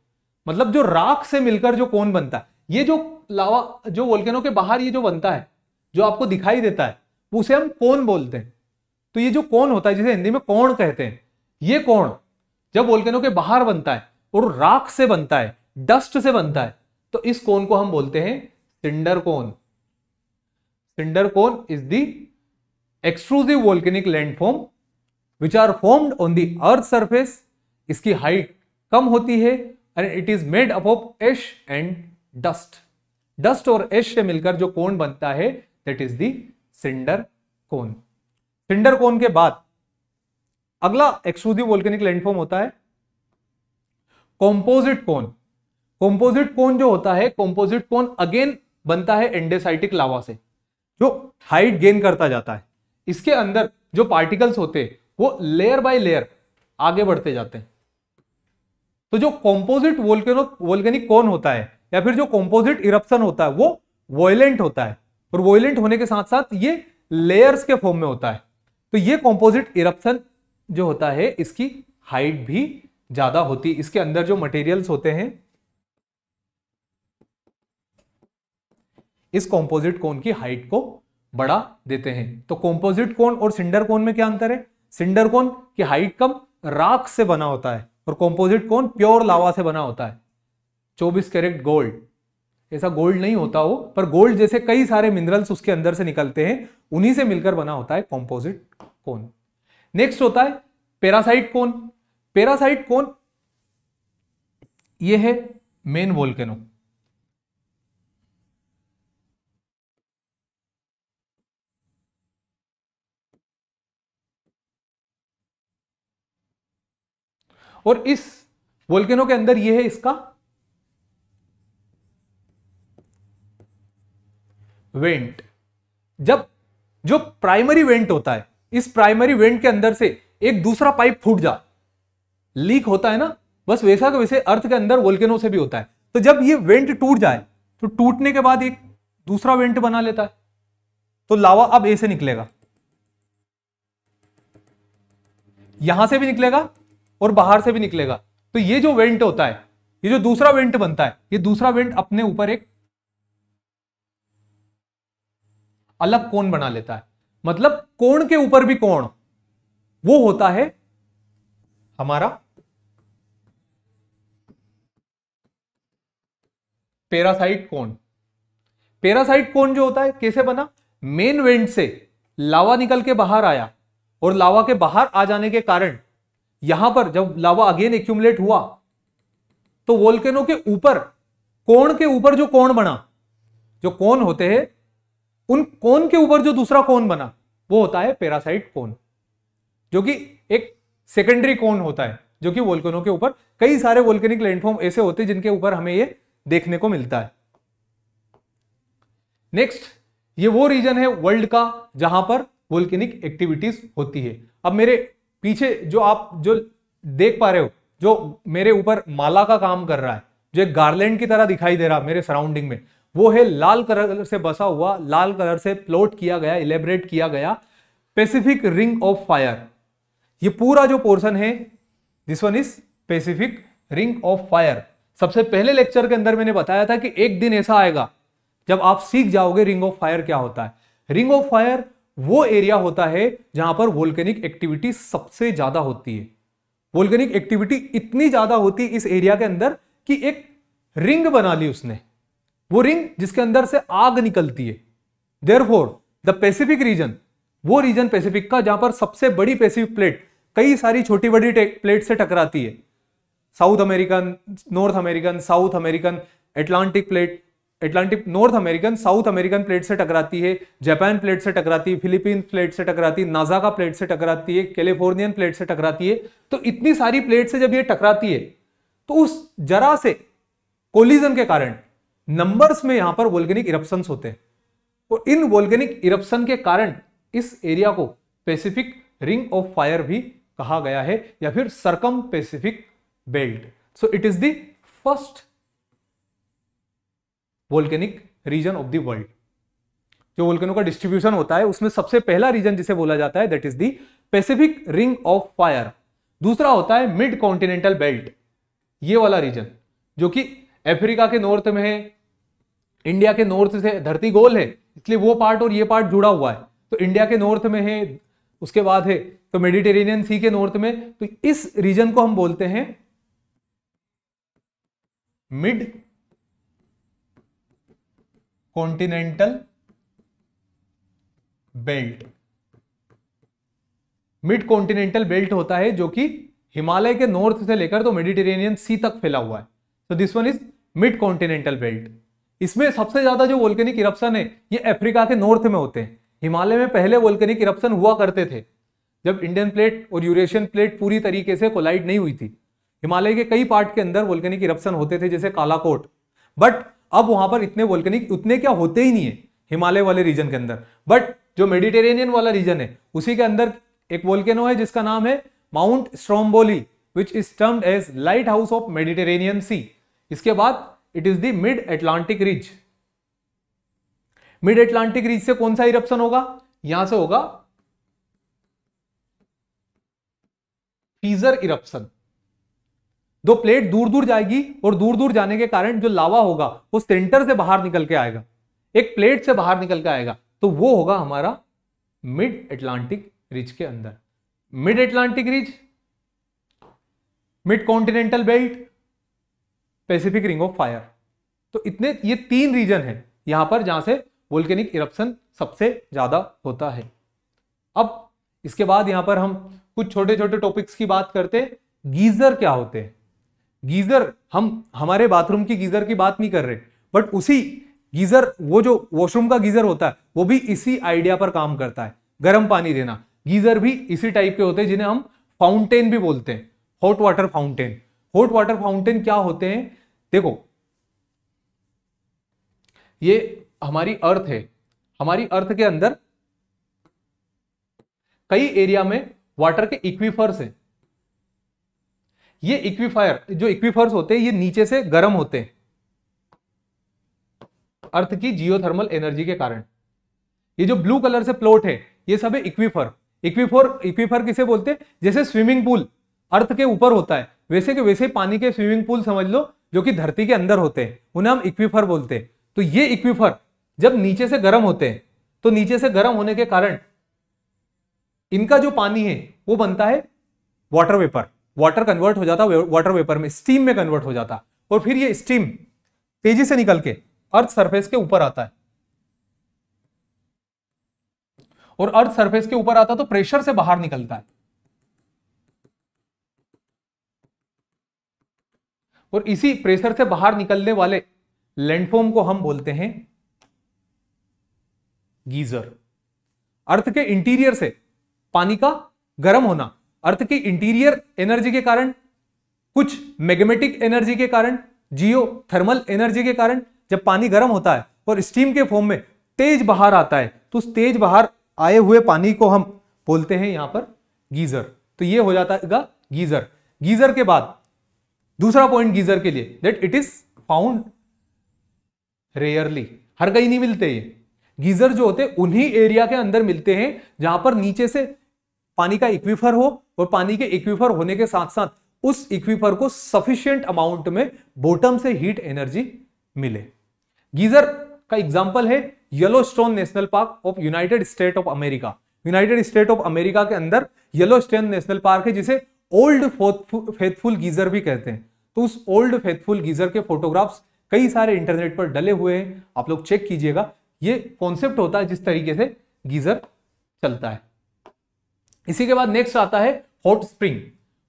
मतलब जो राख से मिलकर जो कोन बनता है ये जो लावा जो वोल्केनो के बाहर ये जो बनता है जो आपको दिखाई देता है उसे हम कौन बोलते हैं तो ये जो कौन होता है जिसे हिंदी में कौन कहते हैं ये कौन जब वोल्केनो के बाहर बनता है और राख से बनता है डस्ट से बनता है तो इस कौन को हम बोलते हैं cinder cone cinder cone is the exclusive volcanic landform which are formed on the earth surface इसकी हाइट कम होती है and it is made up of ash and dust dust और एश से मिलकर जो कोण बनता है that is cinder cone cinder cone के बाद अगला एक्सक्लूसिव वोल्केनिक लैंडफॉर्म होता है कॉम्पोजिट कोन कॉम्पोजिट कोन जो होता है कॉम्पोजिट कोन अगेन बनता है एंडेसाइटिक लावा से जो हाइट गेन करता जाता है इसके अंदर जो पार्टिकल्स होते हैं वो लेयर बाय लेयर आगे बढ़ते जाते हैं तो जो कॉम्पोजिट वोल्केनो वोल्केनिक कोन होता है या फिर जो कॉम्पोजिट इरप्शन होता है वो वॉयलेंट होता है और होने के साथ साथ ये लेयर्स के फॉर्म में होता है तो ये कॉम्पोजिट इरप्शन जो होता है इसकी हाइट भी ज्यादा होती है इसके अंदर जो मटेरियल्स होते हैं इस कॉम्पोजिट कोन की हाइट को बढ़ा देते हैं तो कॉम्पोजिट कोन और सिंडर कोन में क्या अंतर है सिंडर कोन की हाइट कम राख से बना होता है और कॉम्पोजिट कोन प्योर लावा से बना होता है चौबीस कैरेट गोल्ड ऐसा गोल्ड नहीं होता वो पर गोल्ड जैसे कई सारे मिनरल्स उसके अंदर से निकलते हैं उन्हीं से मिलकर बना होता है कॉम्पोजिट कोन नेक्स्ट होता है पेरासाइट कोन पेरासाइट कोन ये है मेन वोल्केनो और इस वोल्केनो के अंदर ये है इसका वेंट जब जो प्राइमरी वेंट होता है इस प्राइमरी वेंट के अंदर से एक दूसरा पाइप फूट जा लीक होता है ना बस वैसा का वैसे अर्थ के अंदर वोल्केनो से भी होता है तो जब ये वेंट टूट जाए तो टूटने के बाद एक दूसरा वेंट बना लेता है तो लावा अब ऐसे निकलेगा यहां से भी निकलेगा और बाहर से भी निकलेगा तो ये जो वेंट होता है ये जो दूसरा वेंट बनता है ये दूसरा वेंट अपने ऊपर एक अलग कोण बना लेता है मतलब कोण के ऊपर भी कोण वो होता है हमारा पेरासाइट कोण पेरासाइट कोण जो होता है कैसे बना मेन वेंट से लावा निकल के बाहर आया और लावा के बाहर आ जाने के कारण यहां पर जब लावा अगेन एक्यूमुलेट हुआ तो वोल्केनो के ऊपर कोण के ऊपर जो कोण बना जो कोण होते हैं उन कोन के ऊपर जो दूसरा कोन बना वो होता है पेरासाइट कोन जो कि एक सेकेंडरी कोन होता है जो कि वोल्केनो के ऊपर कई सारे वोल्केनिक लैंडफॉर्म ऐसे होते हैं जिनके ऊपर हमें ये देखने को मिलता है नेक्स्ट ये वो रीजन है वर्ल्ड का जहां पर वोल्केनिक एक्टिविटीज होती है अब मेरे पीछे जो आप जो देख पा रहे हो जो मेरे ऊपर माला का काम कर रहा है जो एक गार्लैंड की तरह दिखाई दे रहा मेरे सराउंडिंग में वो है लाल कलर से बसा हुआ लाल कलर से प्लॉट किया गया इलेबरेट किया गया पेसिफिक रिंग ऑफ फायर ये पूरा जो पोर्शन है this one is Pacific ring of fire सबसे पहले लेक्चर के अंदर मैंने बताया था कि एक दिन ऐसा आएगा जब आप सीख जाओगे रिंग ऑफ फायर क्या होता है रिंग ऑफ फायर वो एरिया होता है जहां पर वोल्केनिक एक्टिविटी सबसे ज्यादा होती है वोल्केनिक एक्टिविटी इतनी ज्यादा होती है इस एरिया के अंदर कि एक रिंग बना ली उसने वो रिंग जिसके अंदर से आग निकलती है देर द पैसिफिक रीजन वो रीजन पैसिफिक का जहां पर सबसे बड़ी पैसिफिक प्लेट कई सारी छोटी बड़ी प्लेट से टकराती है South American North American South American Atlantic plate Atlantic North American South American plate से टकराती है जापान प्लेट से टकराती है फिलीपीन प्लेट से टकराती है नाजाका प्लेट से टकराती है कैलिफोर्नियन प्लेट से टकराती है तो इतनी सारी प्लेट से जब ये टकराती है तो उस जरा से कोलिजन के कारण नंबर्स में यहां पर वोल्गेनिक इरप्शन होते हैं और तो इन वोल्गेनिक इरप्शन के कारण इस एरिया को पैसिफिक रिंग ऑफ फायर भी कहा गया है या फिर circum Pacific belt so it is the first volcanic region of the world जो वोल्केनो का डिस्ट्रीब्यूशन होता है उसमें सबसे पहला रीजन जिसे बोला जाता है that is the Pacific ring of fire दूसरा होता है मिड कॉन्टिनेंटल बेल्ट ये वाला रीजन जो कि अफ्रीका के नॉर्थ में है इंडिया के नॉर्थ से धरती गोल है इसलिए वो पार्ट और ये पार्ट जुड़ा हुआ है तो इंडिया के नॉर्थ में है उसके बाद है तो मेडिटेरेनियन सी के नॉर्थ में तो इस रीजन को हम बोलते हैं mid continental belt mid continental belt होता है जो कि हिमालय के नॉर्थ से लेकर तो मेडिटेरेनियन सी तक फैला हुआ है तो this one is mid continental belt इसमें सबसे ज्यादा जो वोल्केनिक इरप्शन है ये अफ्रीका के नॉर्थ में होते हैं हिमालय में पहले वोल्केनिक इरप्शन हुआ करते थे जब इंडियन प्लेट और यूरेशियन प्लेट पूरी तरीके से कोलाइड नहीं हुई थी हिमालय के कई पार्ट के अंदर वोल्केनिक इरप्शन होते थे जैसे कालाकोट बट अब वहां पर इतने वोल्केनिक उतने क्या होते ही नहीं है हिमालय वाले रीजन के अंदर बट जो मेडिटेरेनियन वाला रीजन है उसी के अंदर एक वोल्केनो है जिसका नाम है Mount Stromboli which is termed as lighthouse of Mediterranean Sea इसके बाद it is the mid Atlantic ridge mid Atlantic ridge से कौन सा इरप्शन होगा यहां से होगा फीजर इरप्शन दो प्लेट दूर दूर जाएगी और दूर दूर जाने के कारण जो लावा होगा वो सेंटर से बाहर निकल के आएगा एक प्लेट से बाहर निकल के आएगा तो वो होगा हमारा मिड एटलांटिक रिज के अंदर mid Atlantic ridge mid continental belt Pacific ring of fire तो इतने ये तीन रीजन है यहां पर जहां से वोल्केनिक इरप्शन सबसे ज्यादा होता है अब इसके बाद यहां पर हम कुछ छोटे छोटे टॉपिक्स की बात करते हैं गीजर क्या होते हैं गीजर हम हमारे बाथरूम की गीजर की बात नहीं कर रहे बट उसी गीजर वो जो वॉशरूम का गीजर होता है वो भी इसी आइडिया पर काम करता है गर्म पानी देना गीजर भी इसी टाइप के होते हैं जिन्हें हम फाउंटेन भी बोलते हैं hot water fountain hot water fountain क्या होते हैं देखो ये हमारी अर्थ है हमारी अर्थ के अंदर कई एरिया में वाटर के इक्विफर्स हैं ये इक्विफायर जो इक्विफर्स होते हैं ये नीचे से गर्म होते हैं अर्थ की जियोथर्मल एनर्जी के कारण ये जो ब्लू कलर से प्लॉट है ये सब है इक्विफर इक्विफोर इक्विफर किसे बोलते हैं जैसे स्विमिंग पूल अर्थ के ऊपर होता है वैसे के वैसे पानी के स्विमिंग पूल समझ लो जो कि धरती के अंदर होते हैं उन्हें हम इक्विफर बोलते हैं तो ये इक्विफर जब नीचे से गर्म होते हैं तो नीचे से गर्म होने के कारण इनका जो पानी है वो बनता है वाटर वेपर वाटर कन्वर्ट हो जाता वाटर वेपर में स्टीम में कन्वर्ट हो जाता और फिर ये स्टीम तेजी से निकल के अर्थ सरफेस के ऊपर आता है और अर्थ सरफेस के ऊपर आता तो प्रेशर से बाहर निकलता है और इसी प्रेशर से बाहर निकलने वाले लैंडफॉर्म को हम बोलते हैं गीजर अर्थ के इंटीरियर से पानी का गर्म होना अर्थ के इंटीरियर एनर्जी के कारण कुछ मैग्नेटिक एनर्जी के कारण जियो थर्मल एनर्जी के कारण जब पानी गर्म होता है और स्टीम के फॉर्म में तेज बाहर आता है तो उस तेज बाहर आए हुए पानी को हम बोलते हैं यहां पर गीजर तो ये हो जाता है गीजर गीजर के बाद दूसरा पॉइंट गीजर के लिए that it is found rarely हर कहीं नहीं मिलते ये गीजर जो होते हैं उन्हीं एरिया के अंदर मिलते हैं जहां पर नीचे से पानी का इक्विफर हो और पानी के इक्विफर होने के साथ साथ उस इक्विफर को सफिशियंट अमाउंट में बॉटम से हीट एनर्जी मिले गीजर का एग्जाम्पल है Yellowstone National Park of United State of America United State of America के अंदर येलो स्टोन नेशनल पार्क है जिसे ओल्ड फेथफुल गीजर भी कहते हैं तो उस ओल्ड फेथफुल गीजर के फोटोग्राफ्स कई सारे इंटरनेट पर डले हुए हैं आप लोग चेक कीजिएगा ये कॉन्सेप्ट होता है जिस तरीके से गीजर चलता है इसी के बाद नेक्स्ट आता है हॉट स्प्रिंग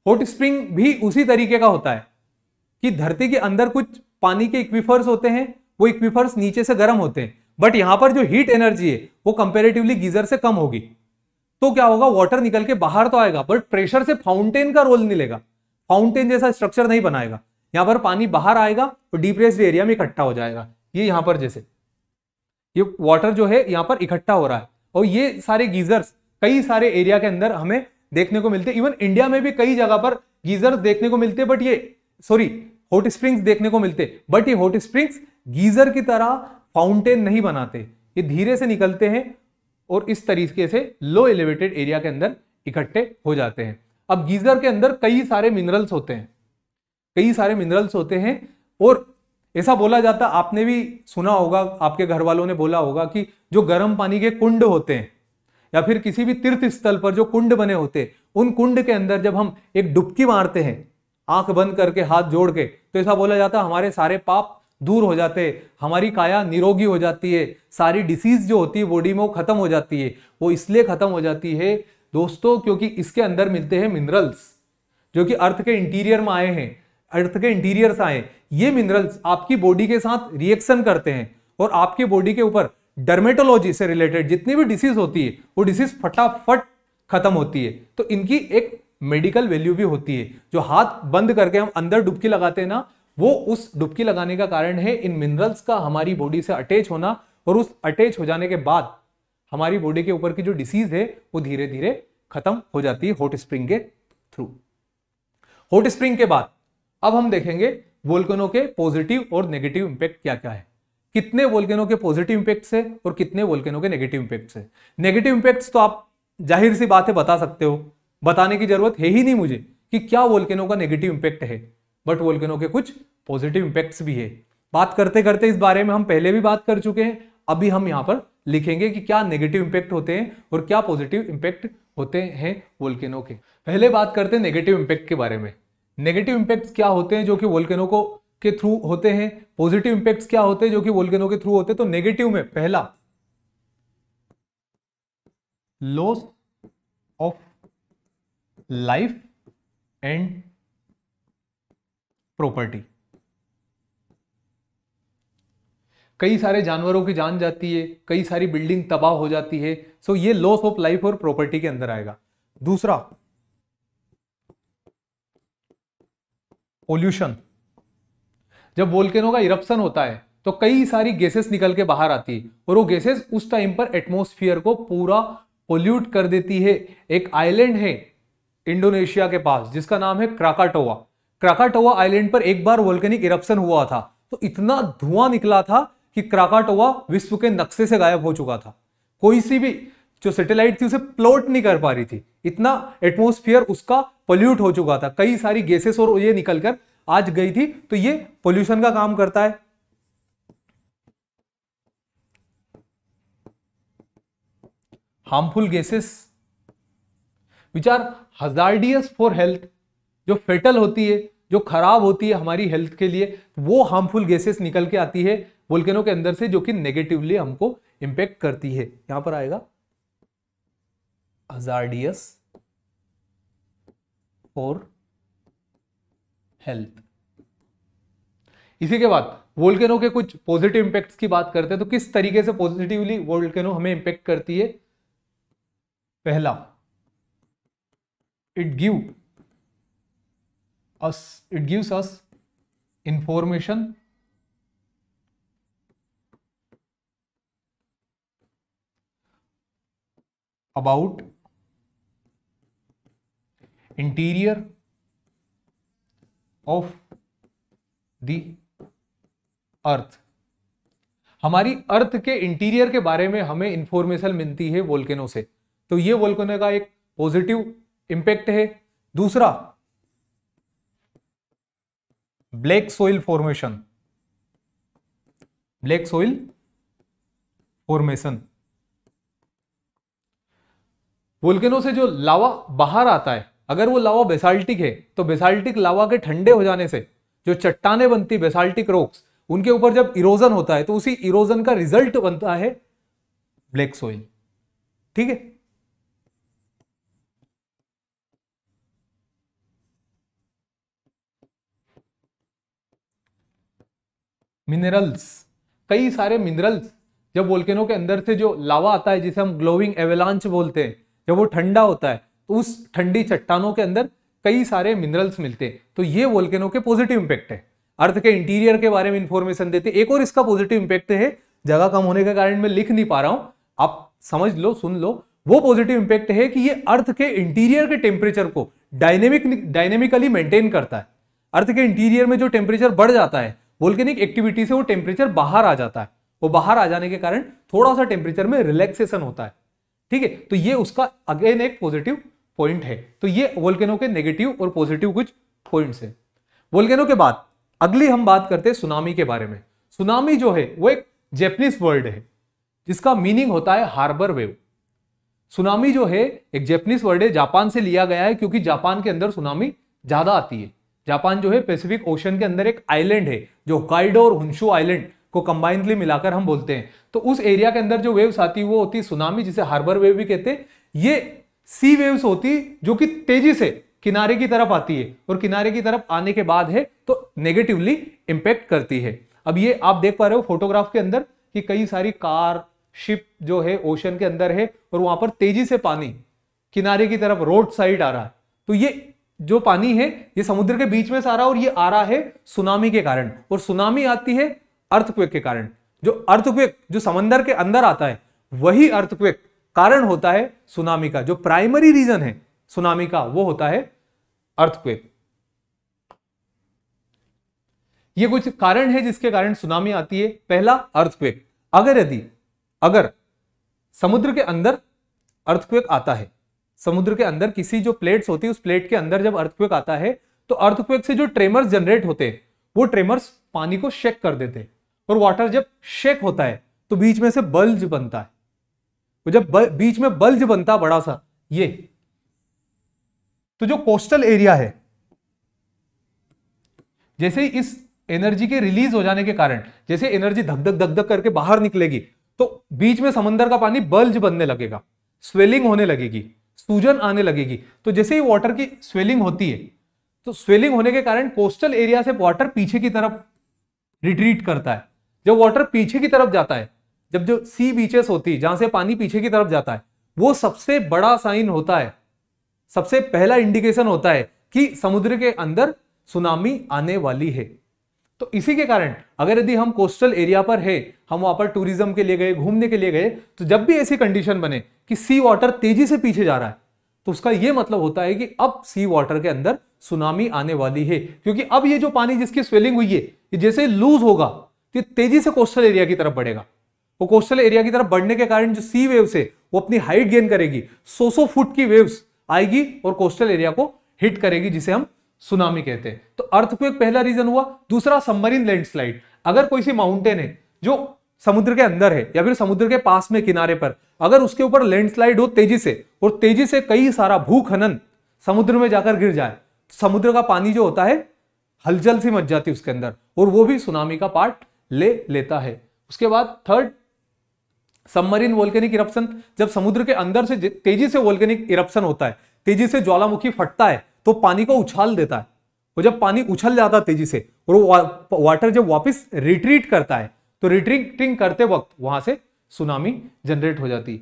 हॉट स्प्रिंग भी उसी तरीके का होता है कि धरती के अंदर कुछ पानी के इक्विफर्स होते हैं वो इक्विफर्स नीचे से गर्म होते हैं बट यहां पर जो हीट एनर्जी है वो कंपेरेटिवली गीजर से कम होगी तो क्या होगा वाटर निकल के बाहर तो आएगा बट प्रेशर से फाउंटेन का रोल नहीं लेगा फाउंटेन जैसा स्ट्रक्चर नहीं बनाएगा यहां पर पानी बाहर आएगा तो डिप्रेस्ड एरिया में इकट्ठा हो जाएगा ये यहां पर जैसे ये वाटर जो है यहां पर इकट्ठा हो रहा है और ये सारे गीजर्स कई सारे एरिया के अंदर हमें देखने को मिलते इवन इंडिया में भी कई जगह पर गीजर्स देखने को मिलते बट ये सॉरी हॉट स्प्रिंग्स देखने को मिलते बट ये हॉट स्प्रिंग्स गीजर की तरह फाउंटेन नहीं बनाते ये धीरे से निकलते हैं और इस तरीके से लो एलिवेटेड एरिया के अंदर इकट्ठे हो जाते हैं अब गीजर के अंदर कई सारे मिनरल्स होते हैं कई सारे मिनरल्स होते हैं और ऐसा बोला जाता आपने भी सुना होगा आपके घर वालों ने बोला होगा कि जो गर्म पानी के कुंड होते हैं या फिर किसी भी तीर्थ स्थल पर जो कुंड बने होते उन कुंड के अंदर जब हम एक डुबकी मारते हैं आंख बंद करके हाथ जोड़ के तो ऐसा बोला जाता हमारे सारे पाप दूर हो जाते हमारी काया निरोगी हो जाती है सारी डिसीज जो होती है बॉडी में वो खत्म हो जाती है वो इसलिए खत्म हो जाती है दोस्तों क्योंकि इसके अंदर मिलते हैं मिनरल्स जो कि अर्थ के इंटीरियर में आए हैं अर्थ के इंटीरियर से आए ये मिनरल्स आपकी बॉडी के साथ रिएक्शन करते हैं और आपकी बॉडी के ऊपर डर्मेटोलॉजी से रिलेटेड जितनी भी डिसीज होती है वो डिसीज फटाफट खत्म होती है तो इनकी एक मेडिकल वैल्यू भी होती है जो हाथ बंद करके हम अंदर डुबकी लगाते हैं ना वो उस डुबकी लगाने का कारण है इन मिनरल्स का हमारी बॉडी से अटैच होना और उस अटैच हो जाने के बाद हमारी बॉडी के ऊपर की जो डिसीज है वो धीरे धीरे खत्म हो जाती है हॉट स्प्रिंग के थ्रू हॉट स्प्रिंग के बाद अब हम देखेंगे वोल्केनो के पॉजिटिव और नेगेटिव इंपैक्ट क्या क्या है कितने वोल्केनो के पॉजिटिव इंपैक्ट्स है और कितने वोल्केनो के नेगेटिव इंपैक्ट्स है नेगेटिव इंपैक्ट्स तो आप जाहिर सी बात है बता सकते हो बताने की जरूरत है ही नहीं मुझे कि क्या वोल्केनो का नेगेटिव इंपैक्ट है बट वोल्केनो के कुछ पॉजिटिव इंपैक्ट्स भी है बात करते करते इस बारे में हम पहले भी बात कर चुके हैं अभी हम यहाँ पर लिखेंगे कि क्या नेगेटिव इंपैक्ट होते हैं और क्या पॉजिटिव इंपैक्ट होते हैं वोल्केनो के पहले बात करते हैं नेगेटिव इंपैक्ट के बारे में नेगेटिव इंपैक्ट क्या होते हैं जो कि वोल्केनो को के थ्रू होते हैं पॉजिटिव इंपैक्ट क्या होते हैं जो कि वोल्केनो के थ्रू होते हैं तो नेगेटिव में पहला loss of life and property कई सारे जानवरों की जान जाती है कई सारी बिल्डिंग तबाह हो जाती है सो ये लॉस ऑफ लाइफ और प्रॉपर्टी के अंदर आएगा दूसरा पोल्यूशन जब वोल्केनो का इरप्शन होता है तो कई सारी गैसेस निकल के बाहर आती है और वो गैसेस उस टाइम पर एटमोस्फियर को पूरा पोल्यूट कर देती है एक आइलैंड है इंडोनेशिया के पास जिसका नाम है क्राकाटोवा क्राकाटोवा आइलैंड पर एक बार वोल्केनिक इरप्शन हुआ था तो इतना धुआं निकला था कि क्राकाटोवा विश्व के नक्शे से गायब हो चुका था कोई सी भी जो सैटेलाइट थी उसे प्लॉट नहीं कर पा रही थी इतना एटमोस्फियर उसका पोल्यूट हो चुका था कई सारी गैसेस और ये निकलकर आज गई थी तो ये पोल्यूशन का काम करता है harmful gases which are hazard for health जो फेटल होती है जो खराब होती है हमारी हेल्थ के लिए वो हार्मफुल गैसेस निकल के आती है वोल्केनो के अंदर से जो कि नेगेटिवली हमको इंपैक्ट करती है यहां पर आएगा हजारडियस फॉर हेल्थ इसी के बाद वोल्केनो के कुछ पॉजिटिव इंपैक्ट्स की बात करते हैं तो किस तरीके से पॉजिटिवली वोल्केनो हमें इंपैक्ट करती है पहला it give us it gives us information about interior of the earth हमारी अर्थ के इंटीरियर के बारे में हमें इंफॉर्मेशन मिलती है वोल्केनो से तो ये वोल्केनो का एक पॉजिटिव इंपैक्ट है दूसरा black soil formation black soil formation volcano से जो लावा बाहर आता है अगर वो लावा बेसाल्टिक है तो बेसाल्टिक लावा के ठंडे हो जाने से जो चट्टाने बनती बेसाल्टिक रोक्स उनके ऊपर जब इरोजन होता है तो उसी इरोजन का रिजल्ट बनता है ब्लैक सोइल ठीक है मिनरल्स कई सारे मिनरल्स जब वोल्केनो के अंदर से जो लावा आता है जिसे हम ग्लोविंग एवेलांच बोलते हैं जब वो ठंडा होता है तो उस ठंडी चट्टानों के अंदर कई सारे मिनरल्स मिलते हैं तो ये वोल्केनो के पॉजिटिव इंपैक्ट है अर्थ के इंटीरियर के बारे में इंफॉर्मेशन देते एक और इसका पॉजिटिव इंपैक्ट है जगह कम होने के कारण मैं लिख नहीं पा रहा हूं आप समझ लो सुन लो वो पॉजिटिव इंपैक्ट है कि ये अर्थ के इंटीरियर के टेम्परेचर को डायनेमिक डायनेमिकली मेंटेन करता है अर्थ के इंटीरियर में जो टेम्परेचर बढ़ जाता है वोल्केनिक एक्टिविटी से वो टेम्परेचर बाहर आ जाता है वो बाहर आ जाने के कारण थोड़ा सा टेम्परेचर में रिलैक्सेशन होता है ठीक है तो ये उसका अगेन एक पॉजिटिव पॉइंट है तो ये वोल्केनो के नेगेटिव और पॉजिटिव कुछ पॉइंट्स हैं वोल्केनो के बाद अगली हम बात करते हैं सुनामी के बारे में सुनामी जो है वो एक जेपनीज वर्ड है जिसका मीनिंग होता है हार्बर वेव सुनामी जो है एक जेपनीज वर्ड है जापान से लिया गया है क्योंकि जापान के अंदर सुनामी ज्यादा आती है जापान जो है पैसिफिक ओशन के अंदर एक आइलैंड है जो होकाइडो और हुशू आइलैंड को कंबाइंडली मिलाकर हम बोलते हैं तो उस एरिया के अंदर जो वेव्स आती है वो होती है सुनामी जिसे हार्बर वेव भी कहते हैं ये सी वेव्स होती जो कि तेजी से किनारे की तरफ आती है और किनारे की तरफ आने के बाद है तो नेगेटिवली इंपैक्ट करती है अब ये आप देख पा रहे हो फोटोग्राफ के अंदर कि कई सारी कार शिप जो है ओशन के अंदर है और वहां पर तेजी से पानी किनारे की तरफ रोड साइड आ रहा है तो ये जो पानी है ये समुद्र के बीच में से आ रहा है और ये आ रहा है सुनामी के कारण और सुनामी आती है अर्थक्वेक के कारण जो अर्थक्वेक जो समंदर के अंदर आता है वही अर्थक्वेक कारण होता है सुनामी का जो प्राइमरी रीजन है सुनामी का वो होता है अर्थक्वेक ये कुछ कारण है जिसके कारण सुनामी आती है पहला अर्थक्वेक अगर यदि अगर समुद्र के अंदर अर्थक्वेक आता है समुद्र के अंदर किसी जो प्लेट्स होती है उस प्लेट के अंदर जब अर्थक्वेक आता है तो अर्थक्वेक से जो ट्रेमर्स जनरेट होते हैं वो ट्रेमर्स पानी को शेक कर देते हैं और वाटर जब शेक होता है तो बीच में से बल्ज बनता है तो जब बीच में बल्ज बनता बड़ा सा ये तो जो कोस्टल एरिया है जैसे ही इस एनर्जी के रिलीज हो जाने के कारण जैसे एनर्जी धक धक धक धक करके बाहर निकलेगी तो बीच में समंदर का पानी बल्ज बनने लगेगा स्वेलिंग होने लगेगी सूजन आने लगेगी तो जैसे ही वाटर की स्वेलिंग होती है तो स्वेलिंग होने के कारण कोस्टल एरिया से वाटर पीछे की तरफ रिट्रीट करता है जब वाटर पीछे की तरफ जाता है जब जो सी बीचेस होती है जहां से पानी पीछे की तरफ जाता है वो सबसे बड़ा साइन होता है सबसे पहला इंडिकेशन होता है कि समुद्र के अंदर सुनामी आने वाली है तो इसी के कारण अगर यदि हम कोस्टल एरिया पर है हम वहां पर टूरिज्म के लिए गए घूमने के लिए गए तो जब भी ऐसी कंडीशन बने कि सी वाटर तेजी से पीछे जा रहा है तो उसका यह मतलब होता है कि अब सी वाटर के अंदर सुनामी आने वाली है क्योंकि अब ये जो पानी जिसकी स्वेलिंग हुई है जैसे लूज होगा तो तेजी से कोस्टल एरिया की तरफ बढ़ेगा वो कोस्टल एरिया की तरफ बढ़ने के कारण जो सी वेव्स है वो अपनी हाइट गेन करेगी सो सौ फुट की वेव्स आएगी और कोस्टल एरिया को हिट करेगी जिसे हम सुनामी कहते हैं तो अर्थक्वेक पहला रीजन हुआ दूसरा सबमरीन लैंडस्लाइड अगर कोई सी माउंटेन है जो समुद्र के अंदर है या फिर समुद्र के पास में किनारे पर अगर उसके ऊपर लैंडस्लाइड हो तेजी से और तेजी से कई सारा भूखनन समुद्र में जाकर गिर जाए तो समुद्र का पानी जो होता है हलचल सी मच जाती है उसके अंदर और वो भी सुनामी का पार्ट ले लेता है उसके बाद थर्ड सबमरीन वोल्केनिक इरप्शन जब समुद्र के अंदर से तेजी से वोल्केनिक इरप्शन होता है तेजी से ज्वालामुखी फटता है तो पानी को उछाल देता है और तो जब पानी उछल जाता है तेजी से और वो वाटर जब वापस रिट्रीट करता है तो रिट्रीटिंग करते वक्त वहां से सुनामी जनरेट हो जाती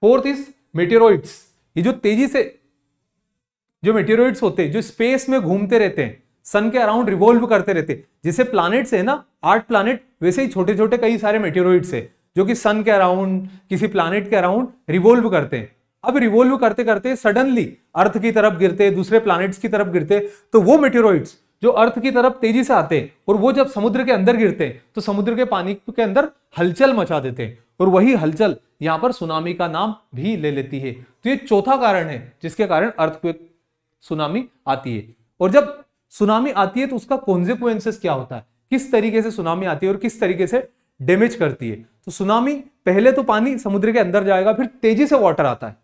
फोर्थ इज मेटेरॉइड्स ये जो तेजी से जो मेटेरॉइड्स होते हैं जो स्पेस में घूमते रहते हैं सन के अराउंड रिवॉल्व करते रहते जैसे प्लानिट्स है ना आठ प्लानिट वैसे ही छोटे छोटे कई सारे मेटेरॉइड्स है जो कि सन के अराउंड किसी प्लानिट के अराउंड रिवॉल्व करते हैं अब रिवोल्व करते करते सडनली अर्थ की तरफ गिरते दूसरे प्लैनेट्स की तरफ गिरते तो वो मेटेरोइड्स जो अर्थ की तरफ तेजी से आते हैं और वो जब समुद्र के अंदर गिरते हैं तो समुद्र के पानी के अंदर हलचल मचा देते हैं और वही हलचल यहां पर सुनामी का नाम भी ले लेती है तो ये चौथा कारण है जिसके कारण अर्थ सुनामी आती है और जब सुनामी आती है तो उसका कॉन्सिक्वेंसेस क्या होता है किस तरीके से सुनामी आती है और किस तरीके से डैमेज करती है तो सुनामी पहले तो पानी समुद्र के अंदर जाएगा फिर तेजी से वाटर आता है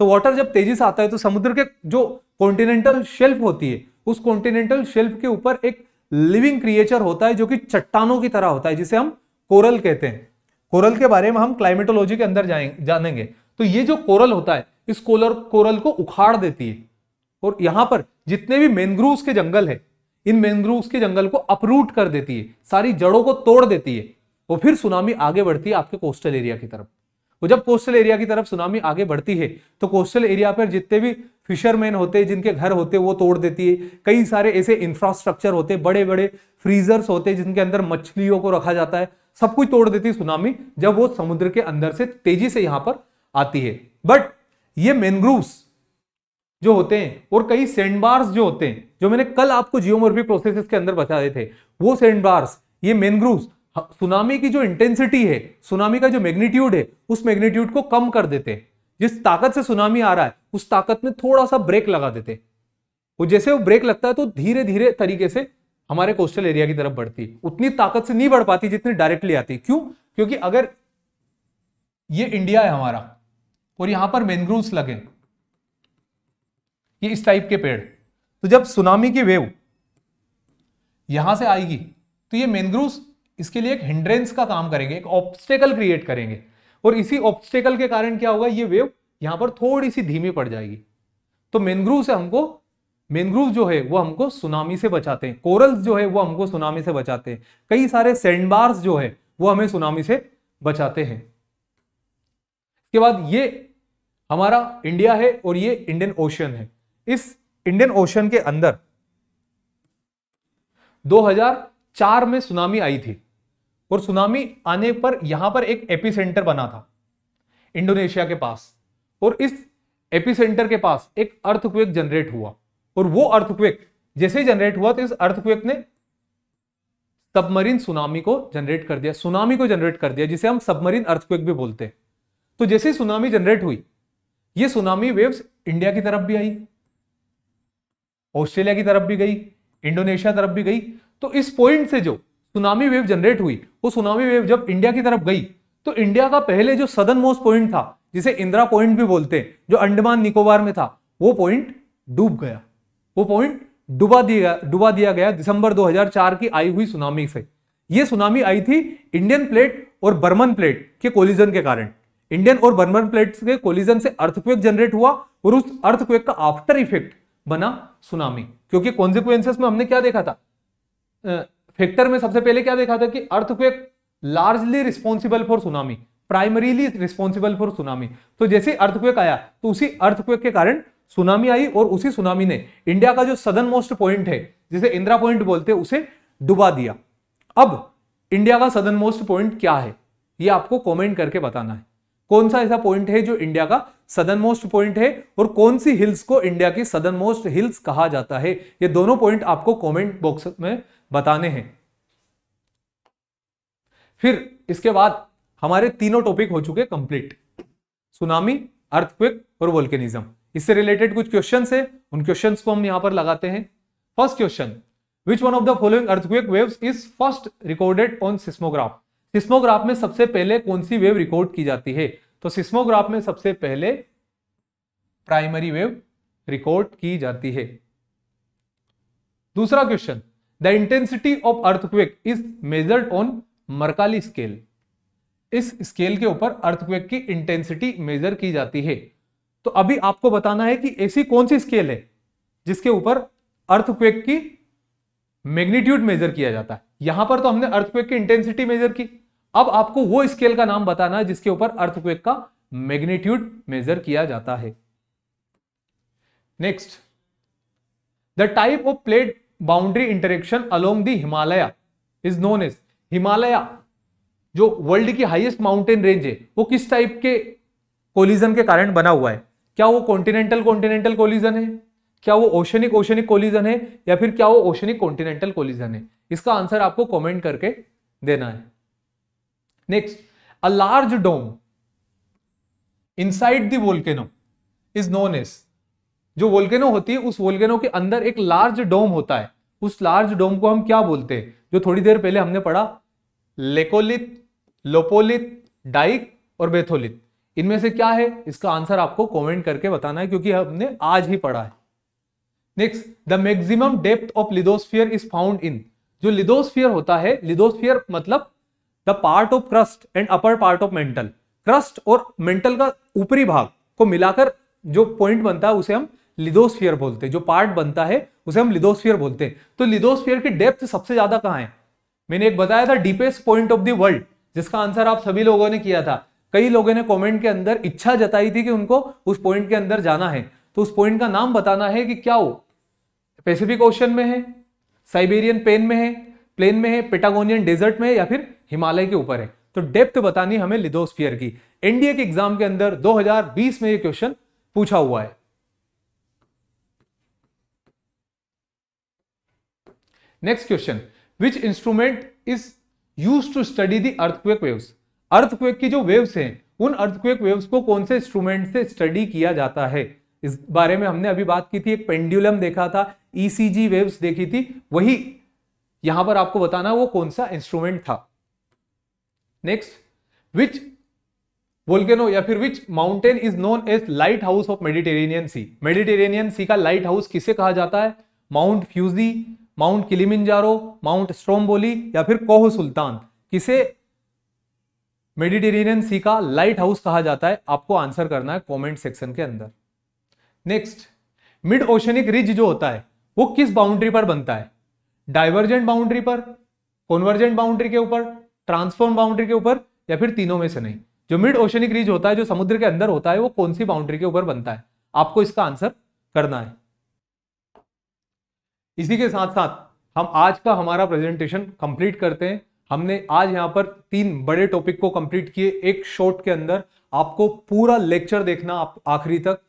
तो वाटर जब तेजी से आता है तो समुद्र के जो कॉन्टिनेंटल शेल्फ होती है उस कॉन्टिनेंटल शेल्फ के ऊपर एक लिविंग क्रिएचर होता है जो कि चट्टानों की तरह होता है जिसे हम कोरल कहते हैं कोरल के बारे में हम क्लाइमेटोलॉजी के अंदर जाएंगे जानेंगे तो ये जो कोरल होता है इस कोलर कोरल को उखाड़ देती है और यहां पर जितने भी मैनग्रूव्स के जंगल है इन मैनग्रूव्स के जंगल को अपरूट कर देती है सारी जड़ों को तोड़ देती है और फिर सुनामी आगे बढ़ती है आपके कोस्टल एरिया की तरफ वो जब कोस्टल एरिया की तरफ सुनामी आगे बढ़ती है तो कोस्टल एरिया पर जितने भी फिशरमैन होते हैं जिनके घर होते वो तोड़ देती है कई सारे ऐसे इंफ्रास्ट्रक्चर होते बड़े बड़े फ्रीजर्स होते हैं जिनके अंदर मछलियों को रखा जाता है सब कुछ तोड़ देती है सुनामी जब वो समुद्र के अंदर से तेजी से यहां पर आती है बट ये मैनग्रूव्स जो होते हैं और कई सेंडबार्स जो होते हैं जो मैंने कल आपको जियोमोर्फी प्रोसेसेस के अंदर बता रहे थे वो सेंडबार्स ये मैनग्रूव्स हाँ, सुनामी की जो इंटेंसिटी है सुनामी का जो मैग्नीट्यूड है उस मैग्नीट्यूड को कम कर देते हैं जिस ताकत से सुनामी आ रहा है उस ताकत में थोड़ा सा ब्रेक लगा देते वो जैसे वो ब्रेक लगता है तो धीरे धीरे तरीके से हमारे कोस्टल एरिया की तरफ बढ़ती उतनी ताकत से नहीं बढ़ पाती जितनी डायरेक्टली आती क्यों क्योंकि अगर ये इंडिया है हमारा और यहां पर मैनग्रोव्स लगे ये इस टाइप के पेड़ तो जब सुनामी की वेव यहां से आएगी तो ये मैनग्रोव्स इसके लिए एक हिंड्रेंस का काम करेंगे एक ऑब्स्टेकल क्रिएट करेंगे और इसी ऑब्स्टेकल के कारण क्या होगा ये वेव यहां पर थोड़ी सी धीमी पड़ जाएगी तो मेनग्रूव से हमको मेनग्रूव जो है वो हमको सुनामी से बचाते हैं कोरल्स जो है वो हमको सुनामी से बचाते हैं कई सारे सेंडबार्स जो है वो हमें सुनामी से बचाते हैं इसके बाद ये हमारा इंडिया है और ये इंडियन ओशन है इस इंडियन ओशन के अंदर 2004 में सुनामी आई थी और सुनामी आने पर यहां पर एक एपी सेंटर बना था इंडोनेशिया के पास और इस एपी सेंटर के पास एक अर्थक्वेक जनरेट हुआ और वो अर्थक्वेक जैसे ही जनरेट हुआ तो इस अर्थक्वेक ने सबमरीन सुनामी को जनरेट कर दिया सुनामी को जनरेट कर दिया जिसे हम सबमरीन अर्थक्वेक भी बोलते हैं तो जैसे ही सुनामी जनरेट हुई ये सुनामी वेव्स इंडिया की तरफ भी आई ऑस्ट्रेलिया की तरफ भी गई इंडोनेशिया तरफ भी गई तो इस पॉइंट से जो सुनामी वेव जनरेट हुई वो सुनामी वेव जब इंडिया की तरफ गई तो इंडिया का पहले जो सदन मोस्ट पॉइंट था जिसे इंदिरा पॉइंट भी बोलते हैं जो अंडमान निकोबार में था वो पॉइंट डूब गया वो पॉइंट डुबा दिया डुबा दिया गया दिसंबर 2004 की आई हुई सुनामी से ये सुनामी आई थी इंडियन प्लेट और बर्मन प्लेट के कोलिजन के कारण इंडियन और बर्मन प्लेट के कोलिजन से अर्थक्वेक जनरेट हुआ और उस अर्थक्वेक का आफ्टर इफेक्ट बना सुनामी क्योंकि कॉन्सिक्वेंसेस में हमने क्या देखा था फैक्टर में सबसे पहले क्या देखा था कि earthquake largely responsible for tsunami primarily responsible for tsunami तो जैसे अर्थक्वेक आया तो उसी अर्थक्वेक के कारण सुनामी आई और उसी सुनामी ने इंडिया का जो सदन मोस्ट पॉइंट है जिसे इंदिरा पॉइंट बोलते हैं उसे डुबा दिया अब इंडिया का सदन मोस्ट पॉइंट क्या है ये आपको कमेंट करके बताना है कौन सा ऐसा पॉइंट है जो इंडिया का सदन मोस्ट पॉइंट है और कौन सी हिल्स को इंडिया की सदन मोस्ट हिल्स कहा जाता है ये दोनों पॉइंट आपको कमेंट बॉक्स में बताने हैं फिर इसके बाद हमारे तीनों टॉपिक हो चुके कंप्लीट सुनामी अर्थक्विक और वोल्केनिज्म इससे रिलेटेड कुछ क्वेश्चन है उन क्वेश्चन को हम यहां पर लगाते हैं first question which one of the following earthquake wave is first recorded on seismograph seismograph में सबसे पहले कौन सी वेव रिकॉर्ड की जाती है तो सिस्मोग्राफ में सबसे पहले प्राइमरी वेव रिकॉर्ड की जाती है दूसरा question the intensity of earthquake is measured on Mercalli scale इस स्केल के ऊपर अर्थक्वेक की इंटेंसिटी मेजर की जाती है तो अभी आपको बताना है कि ऐसी कौन सी स्केल है जिसके ऊपर अर्थक्वेक की मैग्नीट्यूड मेजर किया जाता है यहां पर तो हमने अर्थक्वेक की इंटेंसिटी मेजर की अब आपको वो स्केल का नाम बताना है जिसके ऊपर अर्थक्वेक का मैग्नीट्यूड मेजर किया जाता है next the type of plate boundary interaction along the Himalaya is known as Himalaya जो वर्ल्ड की हाईएस्ट माउंटेन रेंज है वो किस टाइप के कोलिजन के कारण बना हुआ है क्या वो कॉन्टिनेंटल कॉन्टिनेंटल कोलिजन है क्या वो ओशनिक ओशनिक कोलिजन है या फिर क्या वो ओशनिक कॉन्टिनेंटल कोलिजन है इसका आंसर आपको कमेंट करके देना है next a large dome inside the is known as जो वोल्केनो होती है उस वोल्केनो के अंदर एक लार्ज डोम होता है उस लार्ज डोम को हम क्या बोलते हैं जो थोड़ी देर पहले हमने पढ़ा लेकोलित लोपोलित डाइक और बेथोलित इनमें से क्या है इसका आंसर आपको कमेंट करके बताना है क्योंकि हमने आज ही पढ़ा है next the maximum depth of lithosphere is found in जो लिदोस्फियर होता है लिदोस्फियर मतलब the part of crust and upper part of mantle crust और मेंटल का ऊपरी भाग को मिलाकर जो पॉइंट बनता है उसे हम लिदोस्फियर बोलते हैं जो पार्ट बनता है उसे हम लिदोस्फियर बोलते हैं तो लिदोस्फियर की डेप्थ सबसे ज्यादा कहाँ है मैंने एक बताया था deepest point of the world जिसका आंसर आप सभी लोगों ने किया था कई लोगों ने कमेंट के अंदर इच्छा जताई थी कि उनको उस पॉइंट के अंदर जाना है तो उस पॉइंट का नाम बताना है कि क्या वो पैसिफिक ओशन में है साइबेरियन पेन में है प्लेन में है पेटागोनियन डेजर्ट में है या फिर हिमालय के ऊपर है तो डेप्थ बतानी हमें लिदोस्फियर की एनडीए के एग्जाम के अंदर 2020 में ये क्वेश्चन पूछा हुआ है next question which instrument is use to study the earthquake waves earthquake की जो वेव्स हैं उन अर्थक्वेक वेव्स को कौन से इंस्ट्रूमेंट से स्टडी किया जाता है इस बारे में हमने अभी बात की थी एक पेंड्यूलम देखा था ईसीजी e वेव्स देखी थी वही यहां पर आपको बताना वो कौन सा इंस्ट्रूमेंट था नेक्स्ट विच वोल्केनो या फिर which mountain is known as lighthouse of Mediterranean Sea Mediterranean सी का लाइट हाउस किसे कहा जाता है Mount Fuji Mount Kilimanjaro Mount Stromboli या फिर कोह सुल्तान किसे मेडिटेरेनियन सी का लाइट हाउस कहा जाता है आपको आंसर करना है कमेंट सेक्शन के अंदर नेक्स्ट मिड ओशनिक रिज जो होता है वो किस बाउंड्री पर बनता है डाइवर्जेंट बाउंड्री पर कॉन्वर्जेंट बाउंड्री के ऊपर ट्रांसफॉर्म बाउंड्री के ऊपर या फिर तीनों में से नहीं जो मिड ओशनिक रिज होता है जो समुद्र के अंदर होता है वो कौन सी बाउंड्री के ऊपर बनता है आपको इसका आंसर करना है इसी के साथ साथ हम आज का हमारा प्रेजेंटेशन कंप्लीट करते हैं हमने आज यहाँ पर तीन बड़े टॉपिक को कंप्लीट किए एक शॉर्ट के अंदर आपको पूरा लेक्चर देखना आप आखिरी तक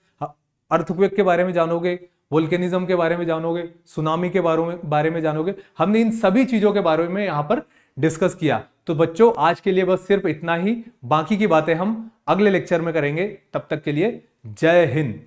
अर्थक्वेक के बारे में जानोगे वोल्केनिज्म के बारे में जानोगे सुनामी के बारे में बारे में जानोगे हमने इन सभी चीज़ों के बारे में यहाँ पर डिस्कस किया तो बच्चों आज के लिए बस सिर्फ इतना ही बाकी की बातें हम अगले लेक्चर में करेंगे तब तक के लिए जय हिंद